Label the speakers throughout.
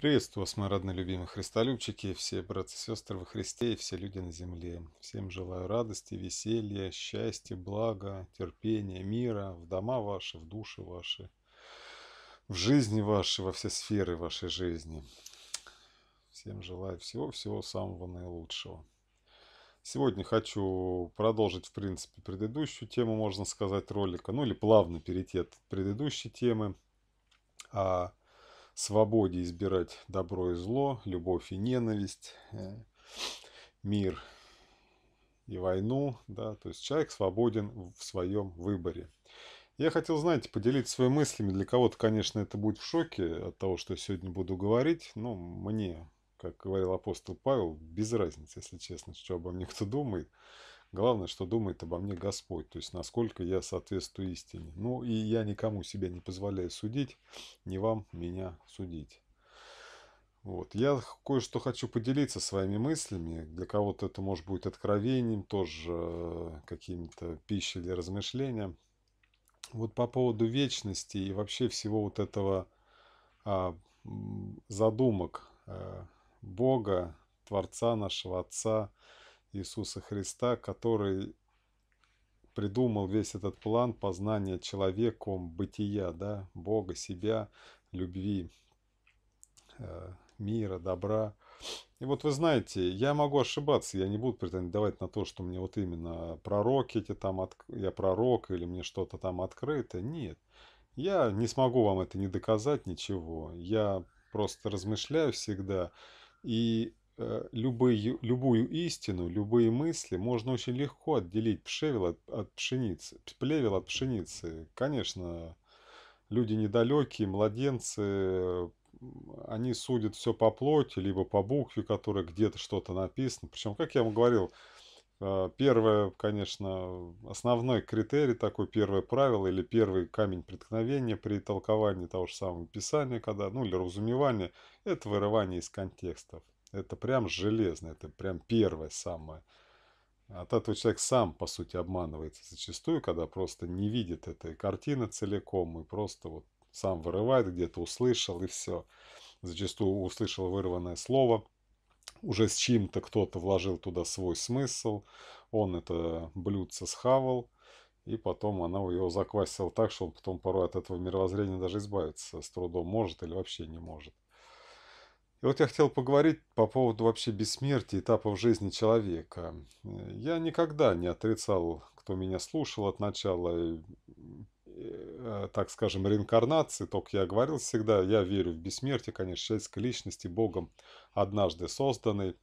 Speaker 1: Приветствую вас, мои родные любимые христолюбчики, все братья, и сестры во Христе и все люди на земле. Всем желаю радости, веселья, счастья, блага, терпения, мира в дома ваши, в души ваши, в жизни ваши, во все сферы вашей жизни. Всем желаю всего-всего самого наилучшего. Сегодня хочу продолжить, в принципе, предыдущую тему, можно сказать, ролика, ну или плавно перейти от предыдущей темы. А свободе избирать добро и зло, любовь и ненависть, э, мир и войну. Да? То есть человек свободен в своем выборе. Я хотел, знаете, поделиться своими мыслями. Для кого-то, конечно, это будет в шоке от того, что я сегодня буду говорить. Но мне, как говорил апостол Павел, без разницы, если честно, что обо мне кто думает. Главное, что думает обо мне Господь, то есть насколько я соответствую истине. Ну и я никому себя не позволяю судить, не вам меня судить. Вот. Я кое-что хочу поделиться своими мыслями. Для кого-то это может быть откровением, тоже э, каким-то пищей для размышления. Вот по поводу вечности и вообще всего вот этого а, задумок а, Бога, Творца нашего Отца – Иисуса Христа, который придумал весь этот план познания человеком бытия, да, Бога, себя, любви, э, мира, добра. И вот вы знаете, я могу ошибаться, я не буду претендовать на то, что мне вот именно пророки эти там, от... я пророк или мне что-то там открыто. Нет, я не смогу вам это не доказать ничего. Я просто размышляю всегда. И Э, любые, любую истину, любые мысли можно очень легко отделить пшевел от, от пшеницы, плевел от пшеницы. Конечно, люди недалекие, младенцы, они судят все по плоти, либо по букве, которая где-то что-то написано. Причем, как я вам говорил, э, первое, конечно, основной критерий такой, первое правило или первый камень преткновения при толковании того же самого писания, когда, ну или разумевания, это вырывание из контекстов. Это прям железно, это прям первое самое. От этого человек сам, по сути, обманывается зачастую, когда просто не видит этой картины целиком и просто вот сам вырывает, где-то услышал и все. Зачастую услышал вырванное слово, уже с чем-то кто-то вложил туда свой смысл, он это блюдце схавал, и потом она его заквасила так, что он потом порой от этого мировоззрения даже избавиться с трудом может или вообще не может. И вот я хотел поговорить по поводу вообще бессмертия, этапов жизни человека. Э, я никогда не отрицал, кто меня слушал от начала, э, э, так скажем, реинкарнации, только я говорил всегда, я верю в бессмертие, конечно, человеческой личности, Богом однажды созданной.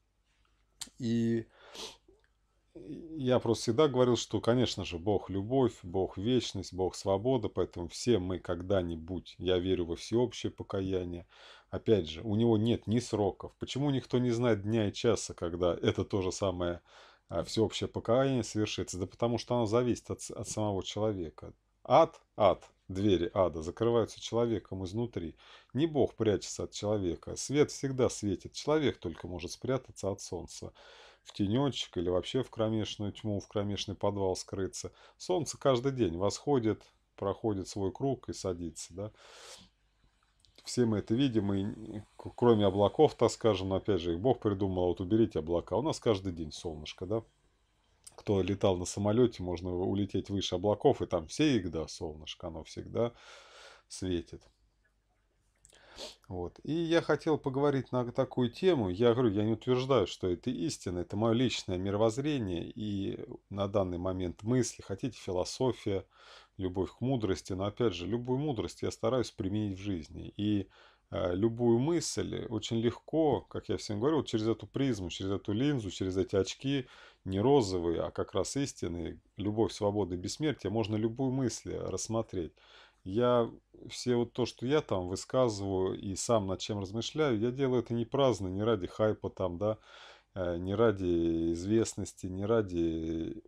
Speaker 1: И я просто всегда говорил, что, конечно же, Бог – любовь, Бог – вечность, Бог – свобода, поэтому все мы когда-нибудь, я верю во всеобщее покаяние, Опять же, у него нет ни сроков. Почему никто не знает дня и часа, когда это то же самое а, всеобщее покаяние совершится? Да потому что оно зависит от, от самого человека. Ад, ад, двери ада закрываются человеком изнутри. Не Бог прячется от человека. Свет всегда светит. Человек только может спрятаться от солнца в тенечек или вообще в кромешную тьму, в кромешный подвал скрыться. Солнце каждый день восходит, проходит свой круг и садится. Да? все мы это видим, и кроме облаков, так скажем, опять же, их Бог придумал, а вот уберите облака. У нас каждый день солнышко, да? Кто летал на самолете, можно улететь выше облаков, и там всегда солнышко, оно всегда светит. Вот. И я хотел поговорить на такую тему. Я говорю, я не утверждаю, что это истина, это мое личное мировоззрение и на данный момент мысли, хотите философия, любовь к мудрости, но опять же, любую мудрость я стараюсь применить в жизни. И э, любую мысль очень легко, как я всем говорю, вот через эту призму, через эту линзу, через эти очки, не розовые, а как раз истинные, любовь, свобода и бессмертие, можно любую мысль рассмотреть. Я все вот то, что я там высказываю и сам над чем размышляю, я делаю это не праздно, не ради хайпа там, да, э, не ради известности, не ради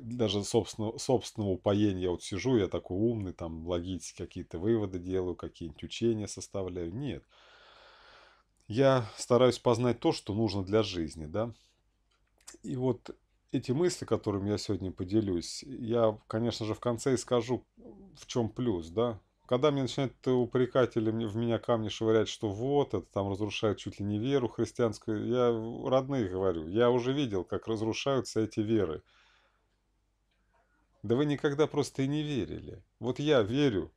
Speaker 1: даже собственного, собственного упоения вот сижу, я такой умный, там логически какие-то выводы делаю, какие-нибудь учения составляю. Нет. Я стараюсь познать то, что нужно для жизни, да. И вот эти мысли, которыми я сегодня поделюсь, я, конечно же, в конце и скажу, в чем плюс, да. Когда мне начинают упрекать или в меня камни швырять, что вот, это там разрушают чуть ли не веру христианскую, я родные говорю, я уже видел, как разрушаются эти веры. Да вы никогда просто и не верили. Вот я верю.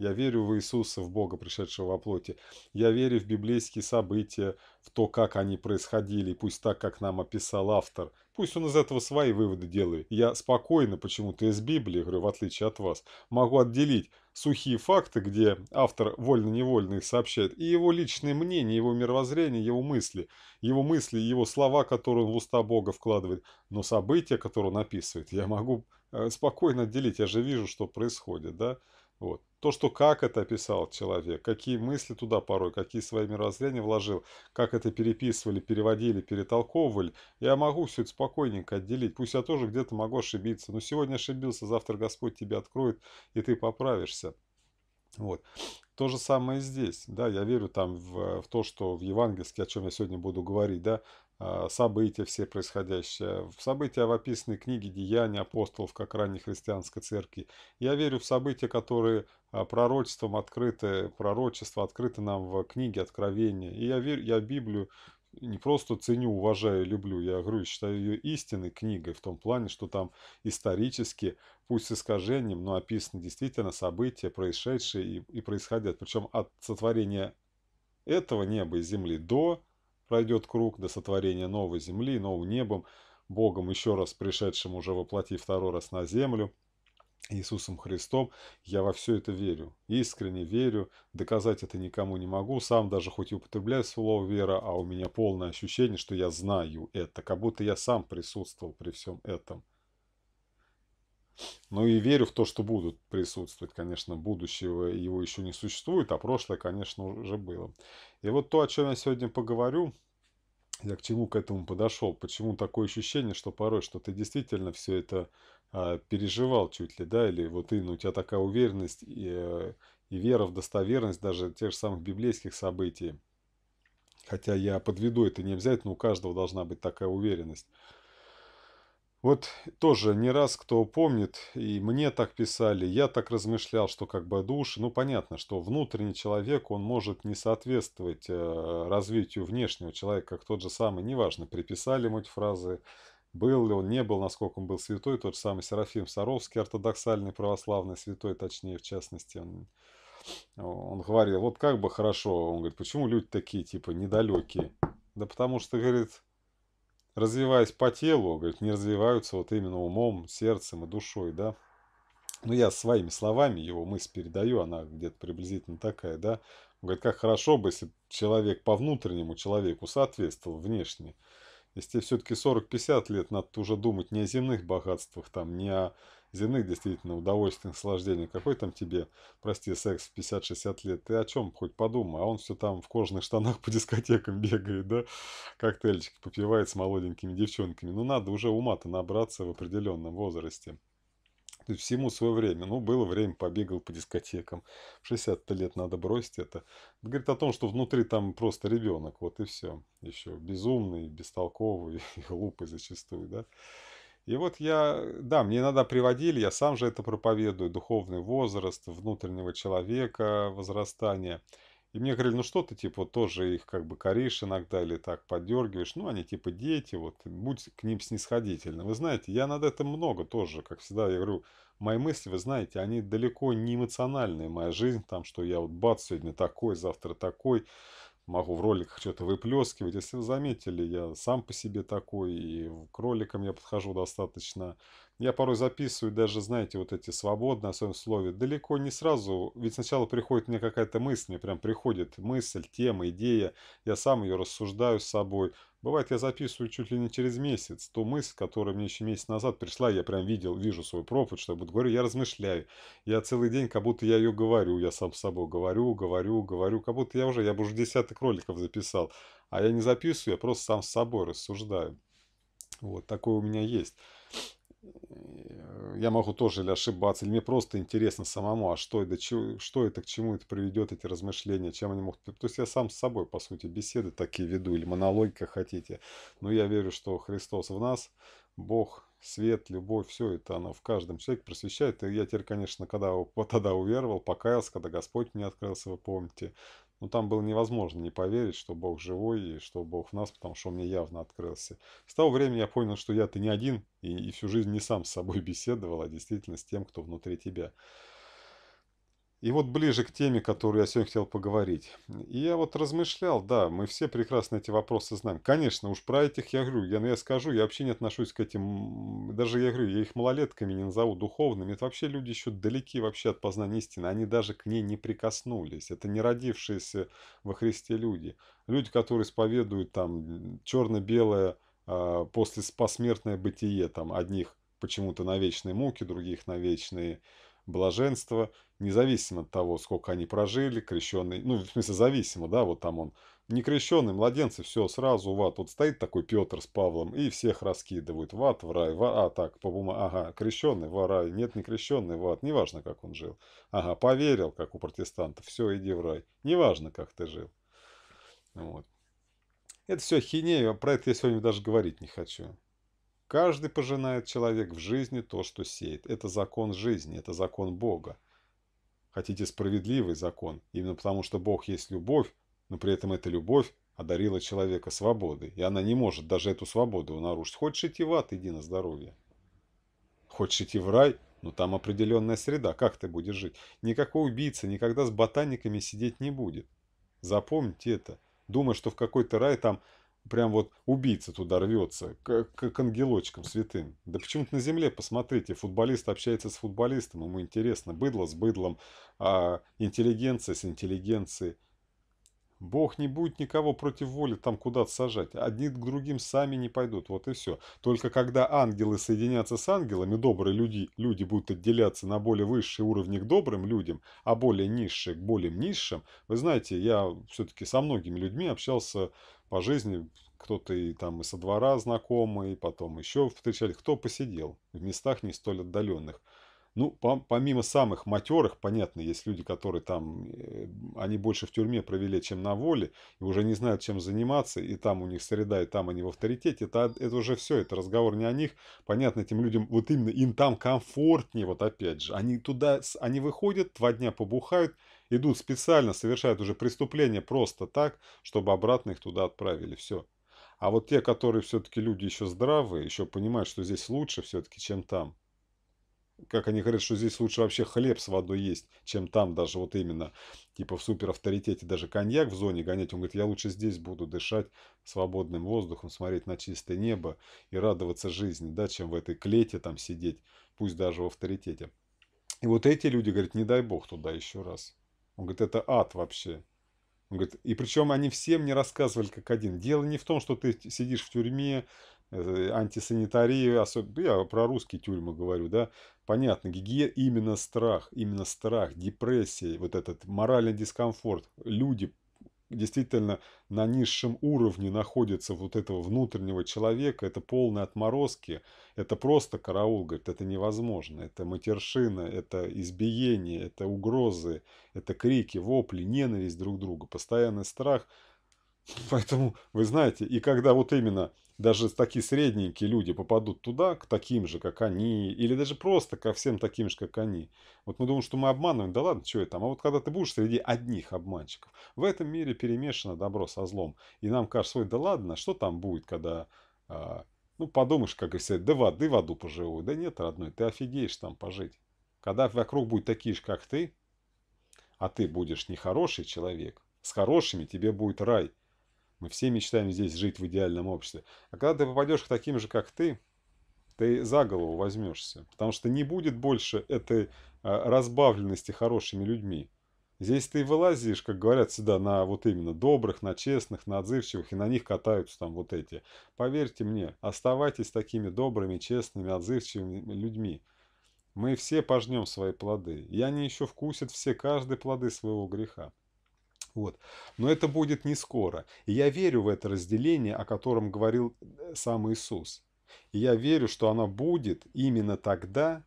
Speaker 1: Я верю в Иисуса, в Бога, пришедшего во плоти. Я верю в библейские события, в то, как они происходили, пусть так, как нам описал автор. Пусть он из этого свои выводы делает. Я спокойно почему-то из Библии, говорю, в отличие от вас, могу отделить сухие факты, где автор вольно-невольно их сообщает, и его личное мнение, его мировоззрение, его мысли, его мысли, его слова, которые он в уста Бога вкладывает, но события, которые он описывает, я могу Э, спокойно делить. Я же вижу, что происходит, да. Вот. То, что как это писал человек, какие мысли туда порой, какие свои мировоззрения вложил, как это переписывали, переводили, перетолковывали, я могу все это спокойненько отделить. Пусть я тоже где-то могу ошибиться, но сегодня ошибился, завтра Господь тебя откроет, и ты поправишься. Вот. То же самое и здесь, да, я верю там в, э, в то, что в евангельске, о чем я сегодня буду говорить, да, а, события все происходящие, события в описанной книге «Деяния апостолов» как ранней христианской церкви. Я верю в события, которые а, пророчеством открыты, пророчество открыто нам в книге Откровения. И я верю, я Библию не просто ценю, уважаю, люблю, я говорю, считаю ее истинной книгой в том плане, что там исторически, пусть с искажением, но описаны действительно события, происшедшие и, и происходят. Причем от сотворения этого неба и земли до пройдет круг до сотворения новой земли, новым небом, Богом, еще раз пришедшим уже воплоти второй раз на землю, Иисусом Христом, я во все это верю, искренне верю, доказать это никому не могу, сам даже хоть и употребляю слово «вера», а у меня полное ощущение, что я знаю это, как будто я сам присутствовал при всем этом. Ну и верю в то, что будут присутствовать, конечно, будущего его еще не существует, а прошлое, конечно, уже было. И вот то, о чем я сегодня поговорю, я к чему к этому подошел, почему такое ощущение, что порой, что ты действительно все это а, переживал чуть ли, да, или вот именно у тебя такая уверенность и, э, и вера в достоверность даже тех же самых библейских событий. Хотя я подведу это не обязательно, у каждого должна быть такая уверенность. Вот тоже не раз кто помнит, и мне так писали, я так размышлял, что как бы души, ну понятно, что внутренний человек, он может не соответствовать э, развитию внешнего человека, как тот же самый, неважно, приписали ему эти фразы, был ли он, не был, насколько он был святой, тот же самый Серафим Саровский, ортодоксальный православный святой, точнее, в частности, он, он говорил, вот как бы хорошо, он говорит, почему люди такие, типа, недалекие? Да потому что, говорит, развиваясь по телу, говорит, не развиваются вот именно умом, сердцем и душой, да. Ну, я своими словами его мысль передаю, она где-то приблизительно такая, да. Он говорит, как хорошо бы, если человек по внутреннему человеку соответствовал внешне. Если все-таки 40-50 лет, надо уже думать не о земных богатствах, там, не о земных действительно удовольствий, наслаждений. Какой там тебе, прости, секс в 50-60 лет? Ты о чем хоть подумай, а он все там в кожаных штанах по дискотекам бегает, да? Коктейльчики попивает с молоденькими девчонками. Ну, надо уже ума-то набраться в определенном возрасте. То есть всему свое время. Ну, было время, побегал по дискотекам. В 60 лет надо бросить это. это. Говорит о том, что внутри там просто ребенок. Вот и все. Еще безумный, бестолковый и глупый зачастую, да. И вот я, да, мне иногда приводили, я сам же это проповедую, духовный возраст, внутреннего человека, возрастание. И мне говорили, ну что ты, типа, вот тоже их как бы коришь иногда или так подергиваешь, Ну, они типа дети, вот, будь к ним снисходительным. Вы знаете, я над этим много тоже, как всегда, я говорю, мои мысли, вы знаете, они далеко не эмоциональные, моя жизнь там, что я вот бац, сегодня такой, завтра такой могу в роликах что-то выплескивать. Если вы заметили, я сам по себе такой, и к роликам я подхожу достаточно я порой записываю даже, знаете, вот эти свободные, о своем слове. Далеко не сразу, ведь сначала приходит мне какая-то мысль, мне прям приходит мысль, тема, идея. Я сам ее рассуждаю с собой. Бывает, я записываю чуть ли не через месяц. Ту мысль, которая мне еще месяц назад пришла, я прям видел, вижу свой пропуск, что я буду говорю, я размышляю. Я целый день, как будто я ее говорю, я сам с собой говорю, говорю, говорю, как будто я уже, я бы уже десяток роликов записал. А я не записываю, я просто сам с собой рассуждаю. Вот, такое у меня есть. Э, я могу тоже или ошибаться, или мне просто интересно самому, а что это, что это, к чему это приведет, эти размышления, чем они могут... То есть я сам с собой, по сути, беседы такие веду, или монологи, как хотите. Но я верю, что Христос в нас, Бог, свет, любовь, все это оно в каждом человеке просвещает. И я теперь, конечно, когда вот тогда уверовал, покаялся, когда Господь мне открылся, вы помните, ну, там было невозможно не поверить, что Бог живой и что Бог в нас, потому что он мне явно открылся. С того времени я понял, что я-то не один, и, и всю жизнь не сам с собой беседовал, а действительно с тем, кто внутри тебя. И вот ближе к теме, которую я сегодня хотел поговорить. И я вот размышлял, да, мы все прекрасно эти вопросы знаем. Конечно, уж про этих я говорю, я, ну, я скажу, я вообще не отношусь к этим, даже я говорю, я их малолетками не назову, духовными. Это вообще люди еще далеки вообще от познания истины, они даже к ней не прикоснулись. Это не родившиеся во Христе люди. Люди, которые исповедуют там черно-белое, э, а, после посмертное бытие, там одних почему-то на вечные муки, других на вечные блаженство, независимо от того, сколько они прожили, крещенные, ну, в смысле, зависимо, да, вот там он, не крещенные, младенцы, все, сразу в ад. Вот стоит такой Петр с Павлом и всех раскидывают в ад, в рай, в а, так, по ума, ага, крещенный в рай, нет, не крещенный в ад, неважно, как он жил. Ага, поверил, как у протестантов, все, иди в рай, неважно, как ты жил. Вот. Это все хинею, про это я сегодня даже говорить не хочу. Каждый пожинает человек в жизни то, что сеет. Это закон жизни, это закон Бога. Хотите справедливый закон, именно потому что Бог есть любовь, но при этом эта любовь одарила человека свободой, и она не может даже эту свободу нарушить. Хочешь идти в ад, иди на здоровье. Хочешь идти в рай, но там определенная среда, как ты будешь жить? Никакой убийца никогда с ботаниками сидеть не будет. Запомните это. Думая, что в какой-то рай там прям вот убийца туда рвется, к, к, ангелочкам святым. Да почему-то на земле, посмотрите, футболист общается с футболистом, ему интересно, быдло с быдлом, а интеллигенция с интеллигенцией. Бог не будет никого против воли там куда-то сажать. Одни к другим сами не пойдут. Вот и все. Только когда ангелы соединятся с ангелами, добрые люди, люди будут отделяться на более высший уровень к добрым людям, а более низшие к более низшим. Вы знаете, я все-таки со многими людьми общался по жизни кто-то и там и со двора знакомый, потом еще встречали, кто посидел в местах не столь отдаленных. Ну, помимо самых матерых, понятно, есть люди, которые там, э, они больше в тюрьме провели, чем на воле, и уже не знают, чем заниматься, и там у них среда, и там они в авторитете. Это, а, это уже все, это разговор не о них. Понятно, этим людям, вот именно им там комфортнее, вот опять же. Они туда, они выходят, два дня побухают, Идут специально, совершают уже преступления просто так, чтобы обратно их туда отправили. Все. А вот те, которые все-таки люди еще здравые, еще понимают, что здесь лучше все-таки, чем там. Как они говорят, что здесь лучше вообще хлеб с водой есть, чем там даже вот именно, типа в суперавторитете даже коньяк в зоне гонять. Он говорит, я лучше здесь буду дышать свободным воздухом, смотреть на чистое небо и радоваться жизни, да, чем в этой клете там сидеть, пусть даже в авторитете. И вот эти люди говорят, не дай бог туда еще раз. Он говорит, это ад вообще. Он говорит, и причем они всем не рассказывали как один. Дело не в том, что ты сидишь в тюрьме, э, антисанитария, особенно, я про русские тюрьмы говорю, да, понятно, гигиена, именно страх, именно страх, депрессия, вот этот моральный дискомфорт. Люди действительно на низшем уровне находится вот этого внутреннего человека, это полные отморозки, это просто караул, говорит, это невозможно, это матершина, это избиение, это угрозы, это крики, вопли, ненависть друг к другу, постоянный страх. Поэтому, вы знаете, и когда вот именно даже такие средненькие люди попадут туда, к таким же, как они, или даже просто ко всем таким же, как они. Вот мы думаем, что мы обманываем, да ладно, что это там. А вот когда ты будешь среди одних обманщиков, в этом мире перемешано добро со злом. И нам кажется, ой, да ладно, а что там будет, когда... А, ну, подумаешь, как и все, да воды в аду поживу. Да нет, родной, ты офигеешь там пожить. Когда вокруг будут такие же, как ты, а ты будешь нехороший человек, с хорошими тебе будет рай – мы все мечтаем здесь жить в идеальном обществе. А когда ты попадешь к таким же, как ты, ты за голову возьмешься. Потому что не будет больше этой а, разбавленности хорошими людьми. Здесь ты вылазишь, как говорят сюда на вот именно добрых, на честных, на отзывчивых, и на них катаются там вот эти. Поверьте мне, оставайтесь такими добрыми, честными, отзывчивыми людьми. Мы все пожнем свои плоды, и они еще вкусят все каждые плоды своего греха. Вот. Но это будет не скоро. И я верю в это разделение, о котором говорил э, сам Иисус. И я верю, что оно будет именно тогда,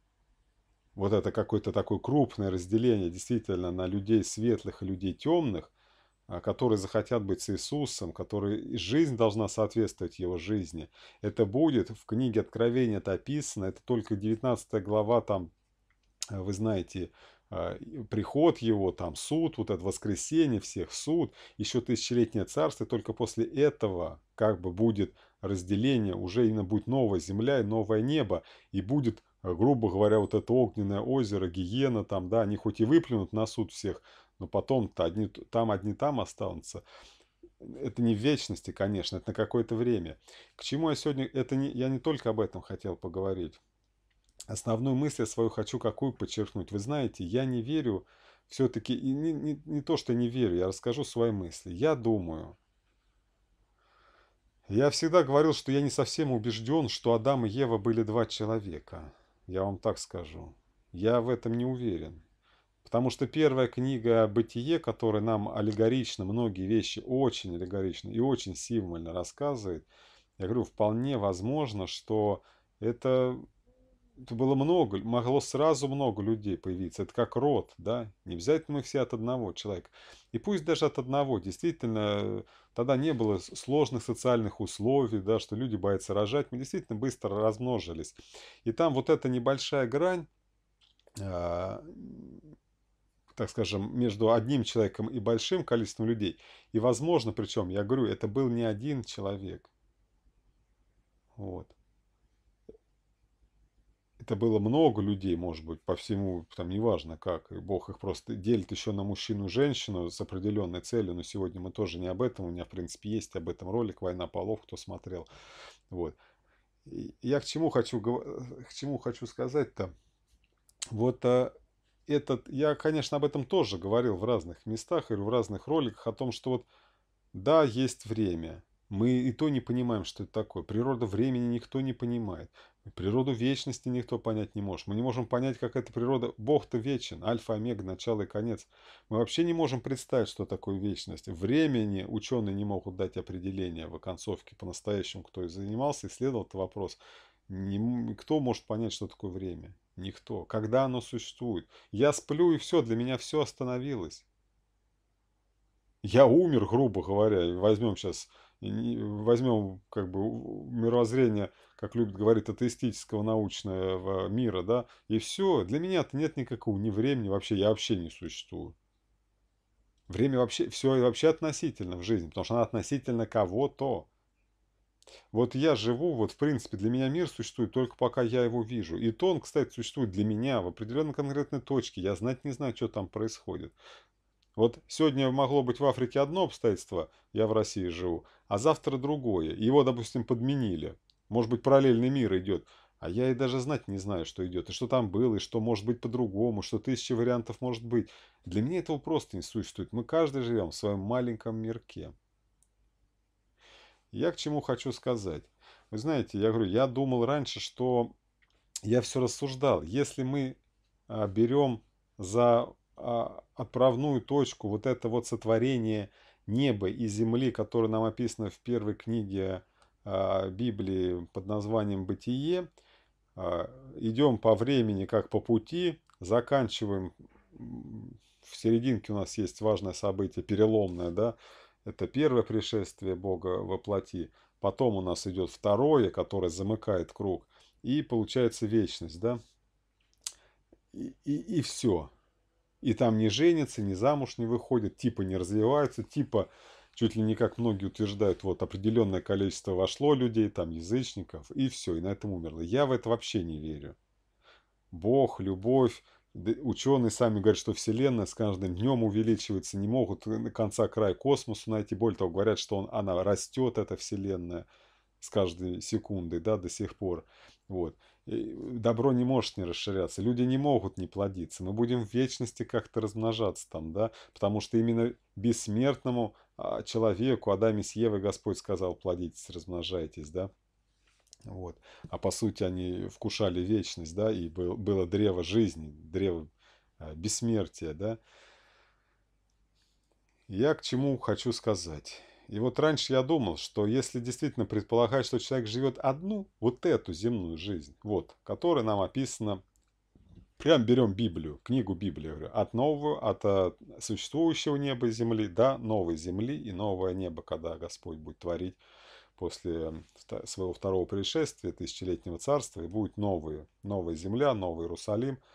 Speaker 1: вот это какое-то такое крупное разделение действительно на людей светлых и людей темных, а, которые захотят быть с Иисусом, которые жизнь должна соответствовать его жизни. Это будет, в книге Откровения это описано, это только 19 глава, там, вы знаете, а, приход его, там суд, вот это воскресенье всех, суд, еще тысячелетнее царство, и только после этого как бы будет разделение, уже именно будет новая земля и новое небо, и будет, а, грубо говоря, вот это огненное озеро, гиена там, да, они хоть и выплюнут на суд всех, но потом-то одни там, одни там останутся. Это не в вечности, конечно, это на какое-то время. К чему я сегодня, это не, я не только об этом хотел поговорить основную мысль свою хочу какую подчеркнуть. Вы знаете, я не верю все-таки, не, не, не то, что не верю, я расскажу свои мысли. Я думаю, я всегда говорил, что я не совсем убежден, что Адам и Ева были два человека. Я вам так скажу. Я в этом не уверен. Потому что первая книга «Бытие», которая нам аллегорично, многие вещи очень аллегорично и очень символьно рассказывает, я говорю, вполне возможно, что это было много, могло сразу много людей появиться. Это как род, да? Не обязательно мы все от одного человека. И пусть даже от одного, действительно, тогда не было сложных социальных условий, да, что люди боятся рожать. Мы действительно быстро размножились. И там вот эта небольшая грань, а, так скажем, между одним человеком и большим количеством людей. И возможно, причем, я говорю, это был не один человек. Вот это было много людей, может быть, по всему, там неважно как, и Бог их просто делит еще на мужчину-женщину и с определенной целью, но сегодня мы тоже не об этом, у меня, в принципе, есть об этом ролик «Война полов», кто смотрел, вот. И я к чему хочу, к чему хочу сказать-то, вот а, этот, я, конечно, об этом тоже говорил в разных местах или в разных роликах, о том, что вот, да, есть время, мы и то не понимаем, что это такое. Природа времени никто не понимает. Природу вечности никто понять не может. Мы не можем понять, как эта природа... Бог-то вечен, альфа, омега, начало и конец. Мы вообще не можем представить, что такое вечность. Времени ученые не могут дать определения в оконцовке. По-настоящему, кто и занимался, исследовал этот вопрос, не, кто может понять, что такое время? Никто. Когда оно существует? Я сплю, и все, для меня все остановилось. Я умер, грубо говоря. Возьмем сейчас, возьмем как бы мировоззрение как любит говорить, атеистического научного мира, да, и все, для меня-то нет никакого ни времени вообще, я вообще не существую. Время вообще, все вообще относительно в жизни, потому что она относительно кого-то. Вот я живу, вот в принципе для меня мир существует только пока я его вижу. И то он, кстати, существует для меня в определенной конкретной точке. Я знать не знаю, что там происходит. Вот сегодня могло быть в Африке одно обстоятельство, я в России живу, а завтра другое. Его, допустим, подменили. Может быть, параллельный мир идет. А я и даже знать не знаю, что идет, и что там было, и что может быть по-другому, что тысячи вариантов может быть. Для меня этого просто не существует. Мы каждый живем в своем маленьком мирке. Я к чему хочу сказать. Вы знаете, я говорю, я думал раньше, что я все рассуждал. Если мы а, берем за а, отправную точку вот это вот сотворение неба и земли, которое нам описано в первой книге а, Библии под названием «Бытие». А, идем по времени, как по пути, заканчиваем. В серединке у нас есть важное событие, переломное, да, это первое пришествие Бога во плоти. Потом у нас идет второе, которое замыкает круг. И получается вечность, да? И, и, и все. И там не женится, не замуж не выходит, типа не развивается, типа чуть ли не как многие утверждают, вот определенное количество вошло людей, там язычников, и все, и на этом умерло. Я в это вообще не верю. Бог, любовь, ученые сами говорят, что Вселенная с каждым днем увеличивается, не могут э, на конца край космосу найти. Более того, говорят, что он, она растет, эта Вселенная, с каждой секундой, да, до сих пор. Вот добро не может не расширяться, люди не могут не плодиться, мы будем в вечности как-то размножаться там, да, потому что именно бессмертному а, человеку, Адаме с Евой Господь сказал, плодитесь, размножайтесь, да. Вот. А по сути они вкушали вечность, да, и был, было древо жизни, древо а, бессмертия, да. Я к чему хочу сказать. И вот раньше я думал, что если действительно предполагать, что человек живет одну, вот эту земную жизнь, вот, которая нам описана, прям берем Библию, книгу Библии, говорю, от нового, от а, существующего неба и земли до новой земли и нового неба, когда Господь будет творить после своего второго пришествия, тысячелетнего царства, и будет новые, новая земля, новый Иерусалим –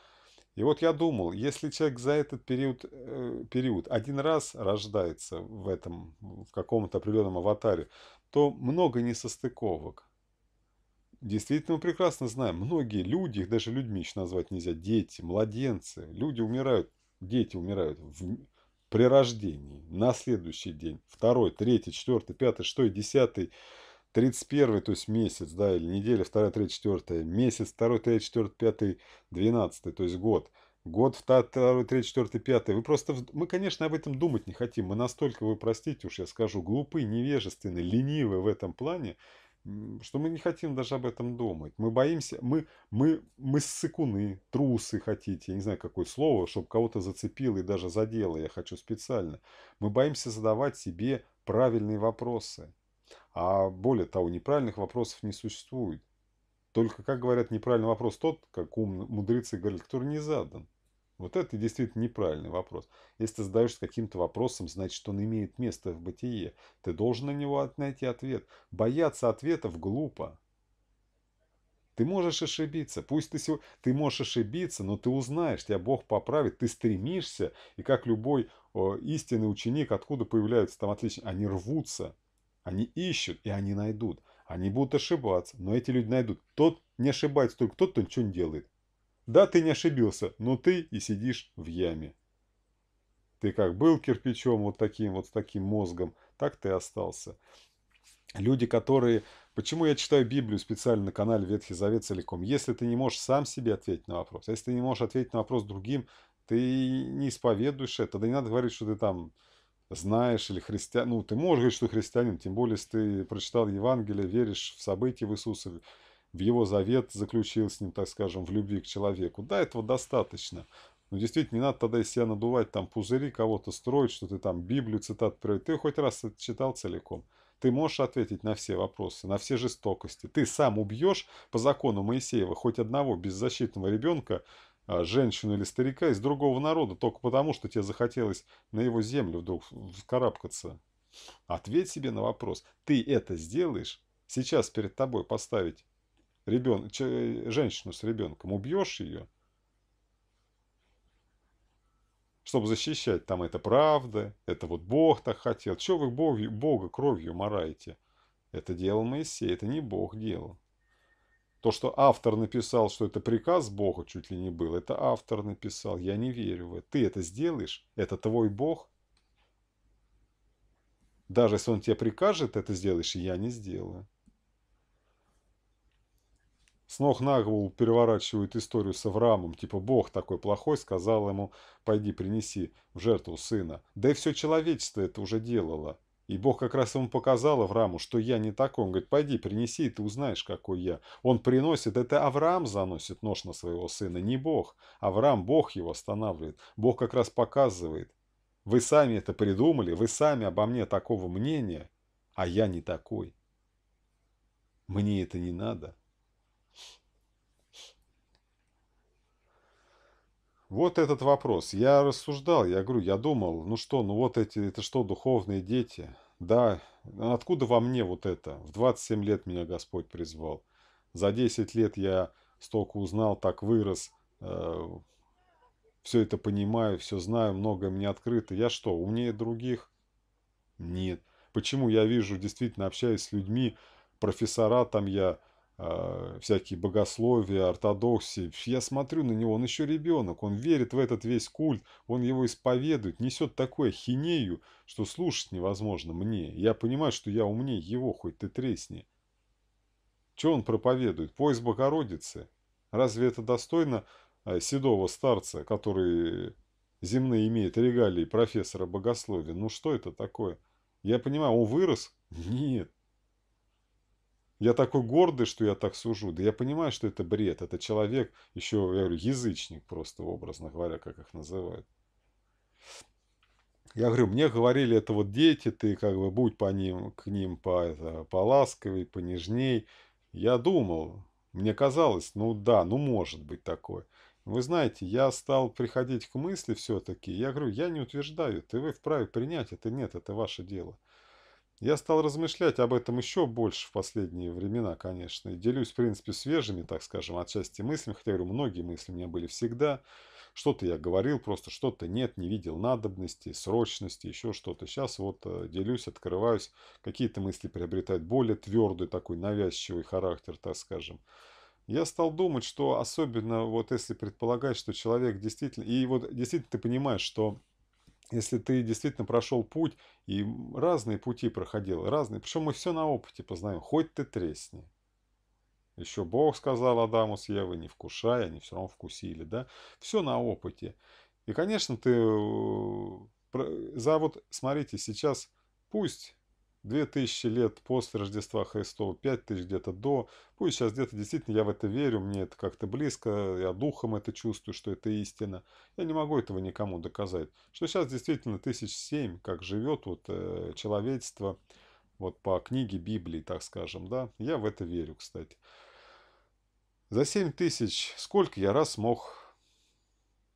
Speaker 1: и вот я думал, если человек за этот период, э, период один раз рождается в этом, в каком-то определенном аватаре, то много несостыковок. Действительно, мы прекрасно знаем, многие люди, их даже людьми еще назвать нельзя, дети, младенцы, люди умирают, дети умирают в, при рождении, на следующий день, второй, третий, четвертый, пятый, шестой, десятый, 31, то есть месяц, да, или неделя, 2, 3, 4, месяц, 2, 3, 4, 5, 12, то есть год. Год 2, 2, 3, 4, 5. Вы просто, мы, конечно, об этом думать не хотим. Мы настолько, вы простите, уж я скажу, глупы, невежественны, ленивы в этом плане, что мы не хотим даже об этом думать. Мы боимся, мы, мы, мы ссыкуны, трусы хотите, я не знаю, какое слово, чтобы кого-то зацепило и даже задело, я хочу специально. Мы боимся задавать себе правильные вопросы. А более того, неправильных вопросов не существует. Только, как говорят, неправильный вопрос тот, как ум мудрецы говорят, который не задан. Вот это действительно неправильный вопрос. Если ты задаешься каким-то вопросом, значит, он имеет место в бытие. Ты должен на него найти ответ. Бояться ответов глупо. Ты можешь ошибиться. Пусть ты сегодня... Ты можешь ошибиться, но ты узнаешь, тебя Бог поправит, ты стремишься. И как любой о, истинный ученик, откуда появляются там отличные они рвутся они ищут, и они найдут. Они будут ошибаться, но эти люди найдут. Тот не ошибается, только тот, кто ничего не делает. Да, ты не ошибился, но ты и сидишь в яме. Ты как был кирпичом, вот таким, вот с таким мозгом, так ты и остался. Люди, которые... Почему я читаю Библию специально на канале Ветхий Завет целиком? Если ты не можешь сам себе ответить на вопрос, если ты не можешь ответить на вопрос другим, ты не исповедуешь это. Да не надо говорить, что ты там знаешь или христиан, ну, ты можешь говорить, что христианин, тем более, если ты прочитал Евангелие, веришь в события в Иисуса, в его завет заключил с ним, так скажем, в любви к человеку. Да, этого достаточно. Но действительно, не надо тогда из себя надувать там пузыри, кого-то строить, что ты там Библию цитат приводит. Ты хоть раз это читал целиком. Ты можешь ответить на все вопросы, на все жестокости. Ты сам убьешь по закону Моисеева хоть одного беззащитного ребенка, а, женщину или старика из другого народа только потому, что тебе захотелось на его землю вдруг вскарабкаться? Ответь себе на вопрос. Ты это сделаешь? Сейчас перед тобой поставить ребен... женщину с ребенком. Убьешь ее? Чтобы защищать. Там это правда. Это вот Бог так хотел. Чего вы Бога кровью мораете? Это дело Моисея, Это не Бог делал. То, что автор написал, что это приказ Бога чуть ли не был, это автор написал. Я не верю в это. Ты это сделаешь? Это твой Бог? Даже если он тебе прикажет, это сделаешь, я не сделаю. С ног на голову переворачивают историю с Авраамом. Типа, Бог такой плохой, сказал ему, пойди принеси в жертву сына. Да и все человечество это уже делало. И Бог как раз ему показал Аврааму, что я не такой. Он говорит, пойди, принеси, и ты узнаешь, какой я. Он приносит, это Авраам заносит нож на своего сына, не Бог. Авраам, Бог его останавливает. Бог как раз показывает. Вы сами это придумали, вы сами обо мне такого мнения, а я не такой. Мне это не надо. Вот этот вопрос. Я рассуждал, я говорю, я думал, ну что, ну вот эти, это что, духовные дети? Да, а откуда во мне вот это? В 27 лет меня Господь призвал. За 10 лет я столько узнал, так вырос, э, все это понимаю, все знаю, многое мне открыто. Я что, умнее других? Нет. Почему я вижу, действительно общаюсь с людьми, профессора там я, а, всякие богословия, ортодоксии. Я смотрю на него, он еще ребенок, он верит в этот весь культ, он его исповедует, несет такую хинею, что слушать невозможно мне. Я понимаю, что я умнее его, хоть ты тресни. Что он проповедует? Поиск Богородицы? Разве это достойно а, седого старца, который земные имеет регалии профессора богословия? Ну что это такое? Я понимаю, он вырос? Нет. Я такой гордый, что я так сужу. Да я понимаю, что это бред. Это человек, еще, я говорю, язычник просто, образно говоря, как их называют. Я говорю, мне говорили, это вот дети, ты как бы будь по ним, к ним по, это, поласковей, понежней. Я думал, мне казалось, ну да, ну может быть такое. Вы знаете, я стал приходить к мысли все-таки, я говорю, я не утверждаю, ты вы вправе принять это, нет, это ваше дело. Я стал размышлять об этом еще больше в последние времена, конечно, и делюсь, в принципе, свежими, так скажем, отчасти мыслями, хотя, говорю, многие мысли у меня были всегда. Что-то я говорил, просто что-то нет, не видел надобности, срочности, еще что-то. Сейчас вот э, делюсь, открываюсь, какие-то мысли приобретают более твердый такой навязчивый характер, так скажем. Я стал думать, что особенно вот если предполагать, что человек действительно... И вот действительно ты понимаешь, что если ты действительно прошел путь, и разные пути проходил, разные, причем мы все на опыте познаем, хоть ты тресни. Еще Бог сказал Адаму с Евой, не вкушай, они все равно вкусили, да? Все на опыте. И, конечно, ты э, за вот, смотрите, сейчас пусть 2000 лет после Рождества Христова, 5000 где-то до. Пусть сейчас где-то действительно я в это верю, мне это как-то близко, я духом это чувствую, что это истина. Я не могу этого никому доказать. Что сейчас действительно тысяч семь, как живет вот э, человечество, вот по книге Библии, так скажем, да. Я в это верю, кстати. За семь тысяч сколько я раз мог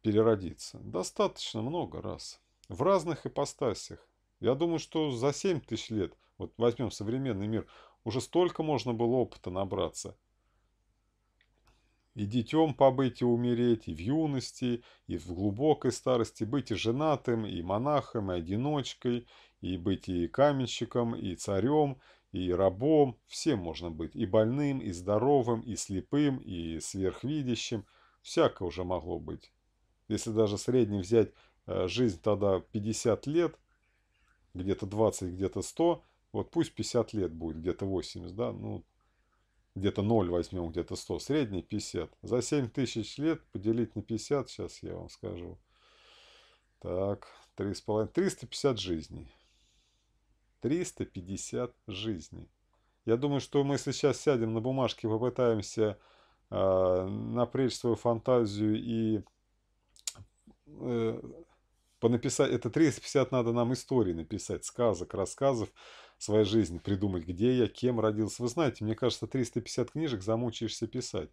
Speaker 1: переродиться? Достаточно много раз. В разных ипостасях. Я думаю, что за 7 тысяч лет, вот возьмем современный мир, уже столько можно было опыта набраться. И детем побыть, и умереть, и в юности, и в глубокой старости, быть и женатым, и монахом, и одиночкой, и быть и каменщиком, и царем, и рабом, всем можно быть, и больным, и здоровым, и слепым, и сверхвидящим, всякое уже могло быть. Если даже средний взять э, жизнь тогда 50 лет – где-то 20, где-то 100, вот пусть 50 лет будет, где-то 80, да, ну, где-то 0 возьмем, где-то 100, средний 50. За 7 тысяч лет поделить на 50, сейчас я вам скажу. Так, 3,5, 350 жизней. 350 жизней. Я думаю, что мы если сейчас сядем на бумажке, попытаемся э, напрячь свою фантазию и э, понаписать, это 350 надо нам истории написать, сказок, рассказов своей жизни, придумать, где я, кем родился. Вы знаете, мне кажется, 350 книжек замучаешься писать.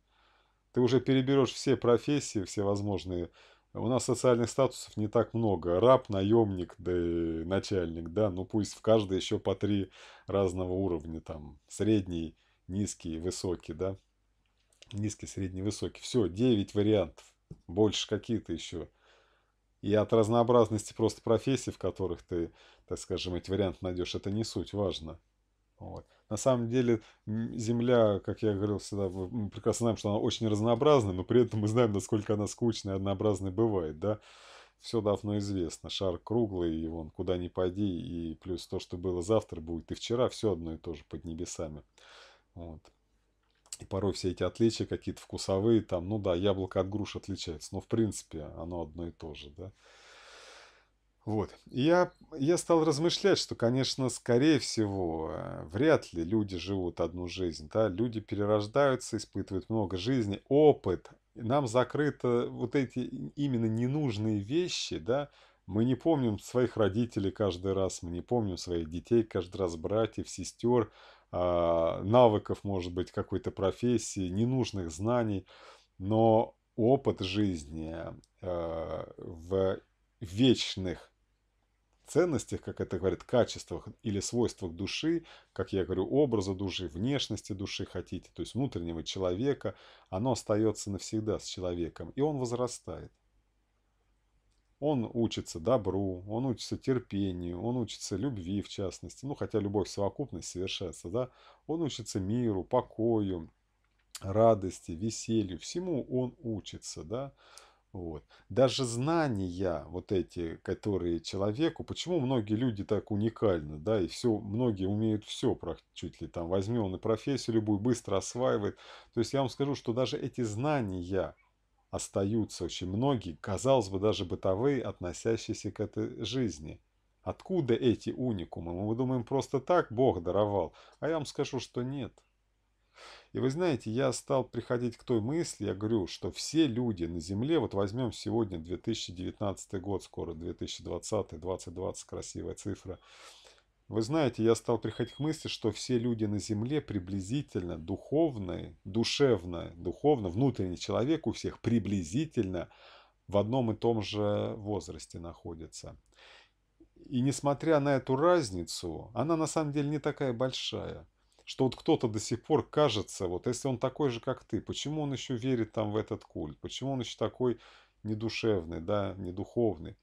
Speaker 1: Ты уже переберешь все профессии, все возможные. У нас социальных статусов не так много. Раб, наемник, да и начальник, да, ну пусть в каждой еще по три разного уровня, там, средний, низкий, высокий, да. Низкий, средний, высокий. Все, 9 вариантов. Больше какие-то еще. И от разнообразности просто профессий, в которых ты, так скажем, эти варианты найдешь, это не суть, важно. Вот. На самом деле Земля, как я говорил всегда, мы прекрасно знаем, что она очень разнообразна, но при этом мы знаем, насколько она скучная и однообразной бывает, да. Все давно известно. Шар круглый, и вон куда ни пойди, и плюс то, что было завтра, будет и вчера, все одно и то же под небесами. Вот порой все эти отличия какие-то вкусовые, там, ну да, яблоко от груш отличается, но в принципе оно одно и то же, да. Вот. я, я стал размышлять, что, конечно, скорее всего, э, вряд ли люди живут одну жизнь, да, люди перерождаются, испытывают много жизни, опыт, нам закрыто вот эти именно ненужные вещи, да, мы не помним своих родителей каждый раз, мы не помним своих детей каждый раз, братьев, сестер, а, навыков, может быть, какой-то профессии, ненужных знаний, но опыт жизни а, в вечных ценностях, как это говорят, качествах или свойствах души, как я говорю, образа души, внешности души хотите, то есть внутреннего человека, оно остается навсегда с человеком, и он возрастает. Он учится добру, он учится терпению, он учится любви, в частности. Ну, хотя любовь совокупность совершается, да. Он учится миру, покою, радости, веселью. Всему он учится, да. Вот. Даже знания вот эти, которые человеку, почему многие люди так уникальны, да, и все, многие умеют все, чуть ли там, возьмем он и профессию любую, быстро осваивает. То есть я вам скажу, что даже эти знания, остаются очень многие, казалось бы, даже бытовые, относящиеся к этой жизни. Откуда эти уникумы? Мы думаем, просто так Бог даровал. А я вам скажу, что нет. И вы знаете, я стал приходить к той мысли, я говорю, что все люди на Земле, вот возьмем сегодня 2019 год, скоро 2020, 2020, красивая цифра – вы знаете, я стал приходить к мысли, что все люди на Земле приблизительно духовные, душевно, духовно, внутренний человек у всех приблизительно в одном и том же возрасте находится. И несмотря на эту разницу, она на самом деле не такая большая. Что вот кто-то до сих пор кажется, вот если он такой же, как ты, почему он еще верит там в этот культ? Почему он еще такой недушевный, да, недуховный?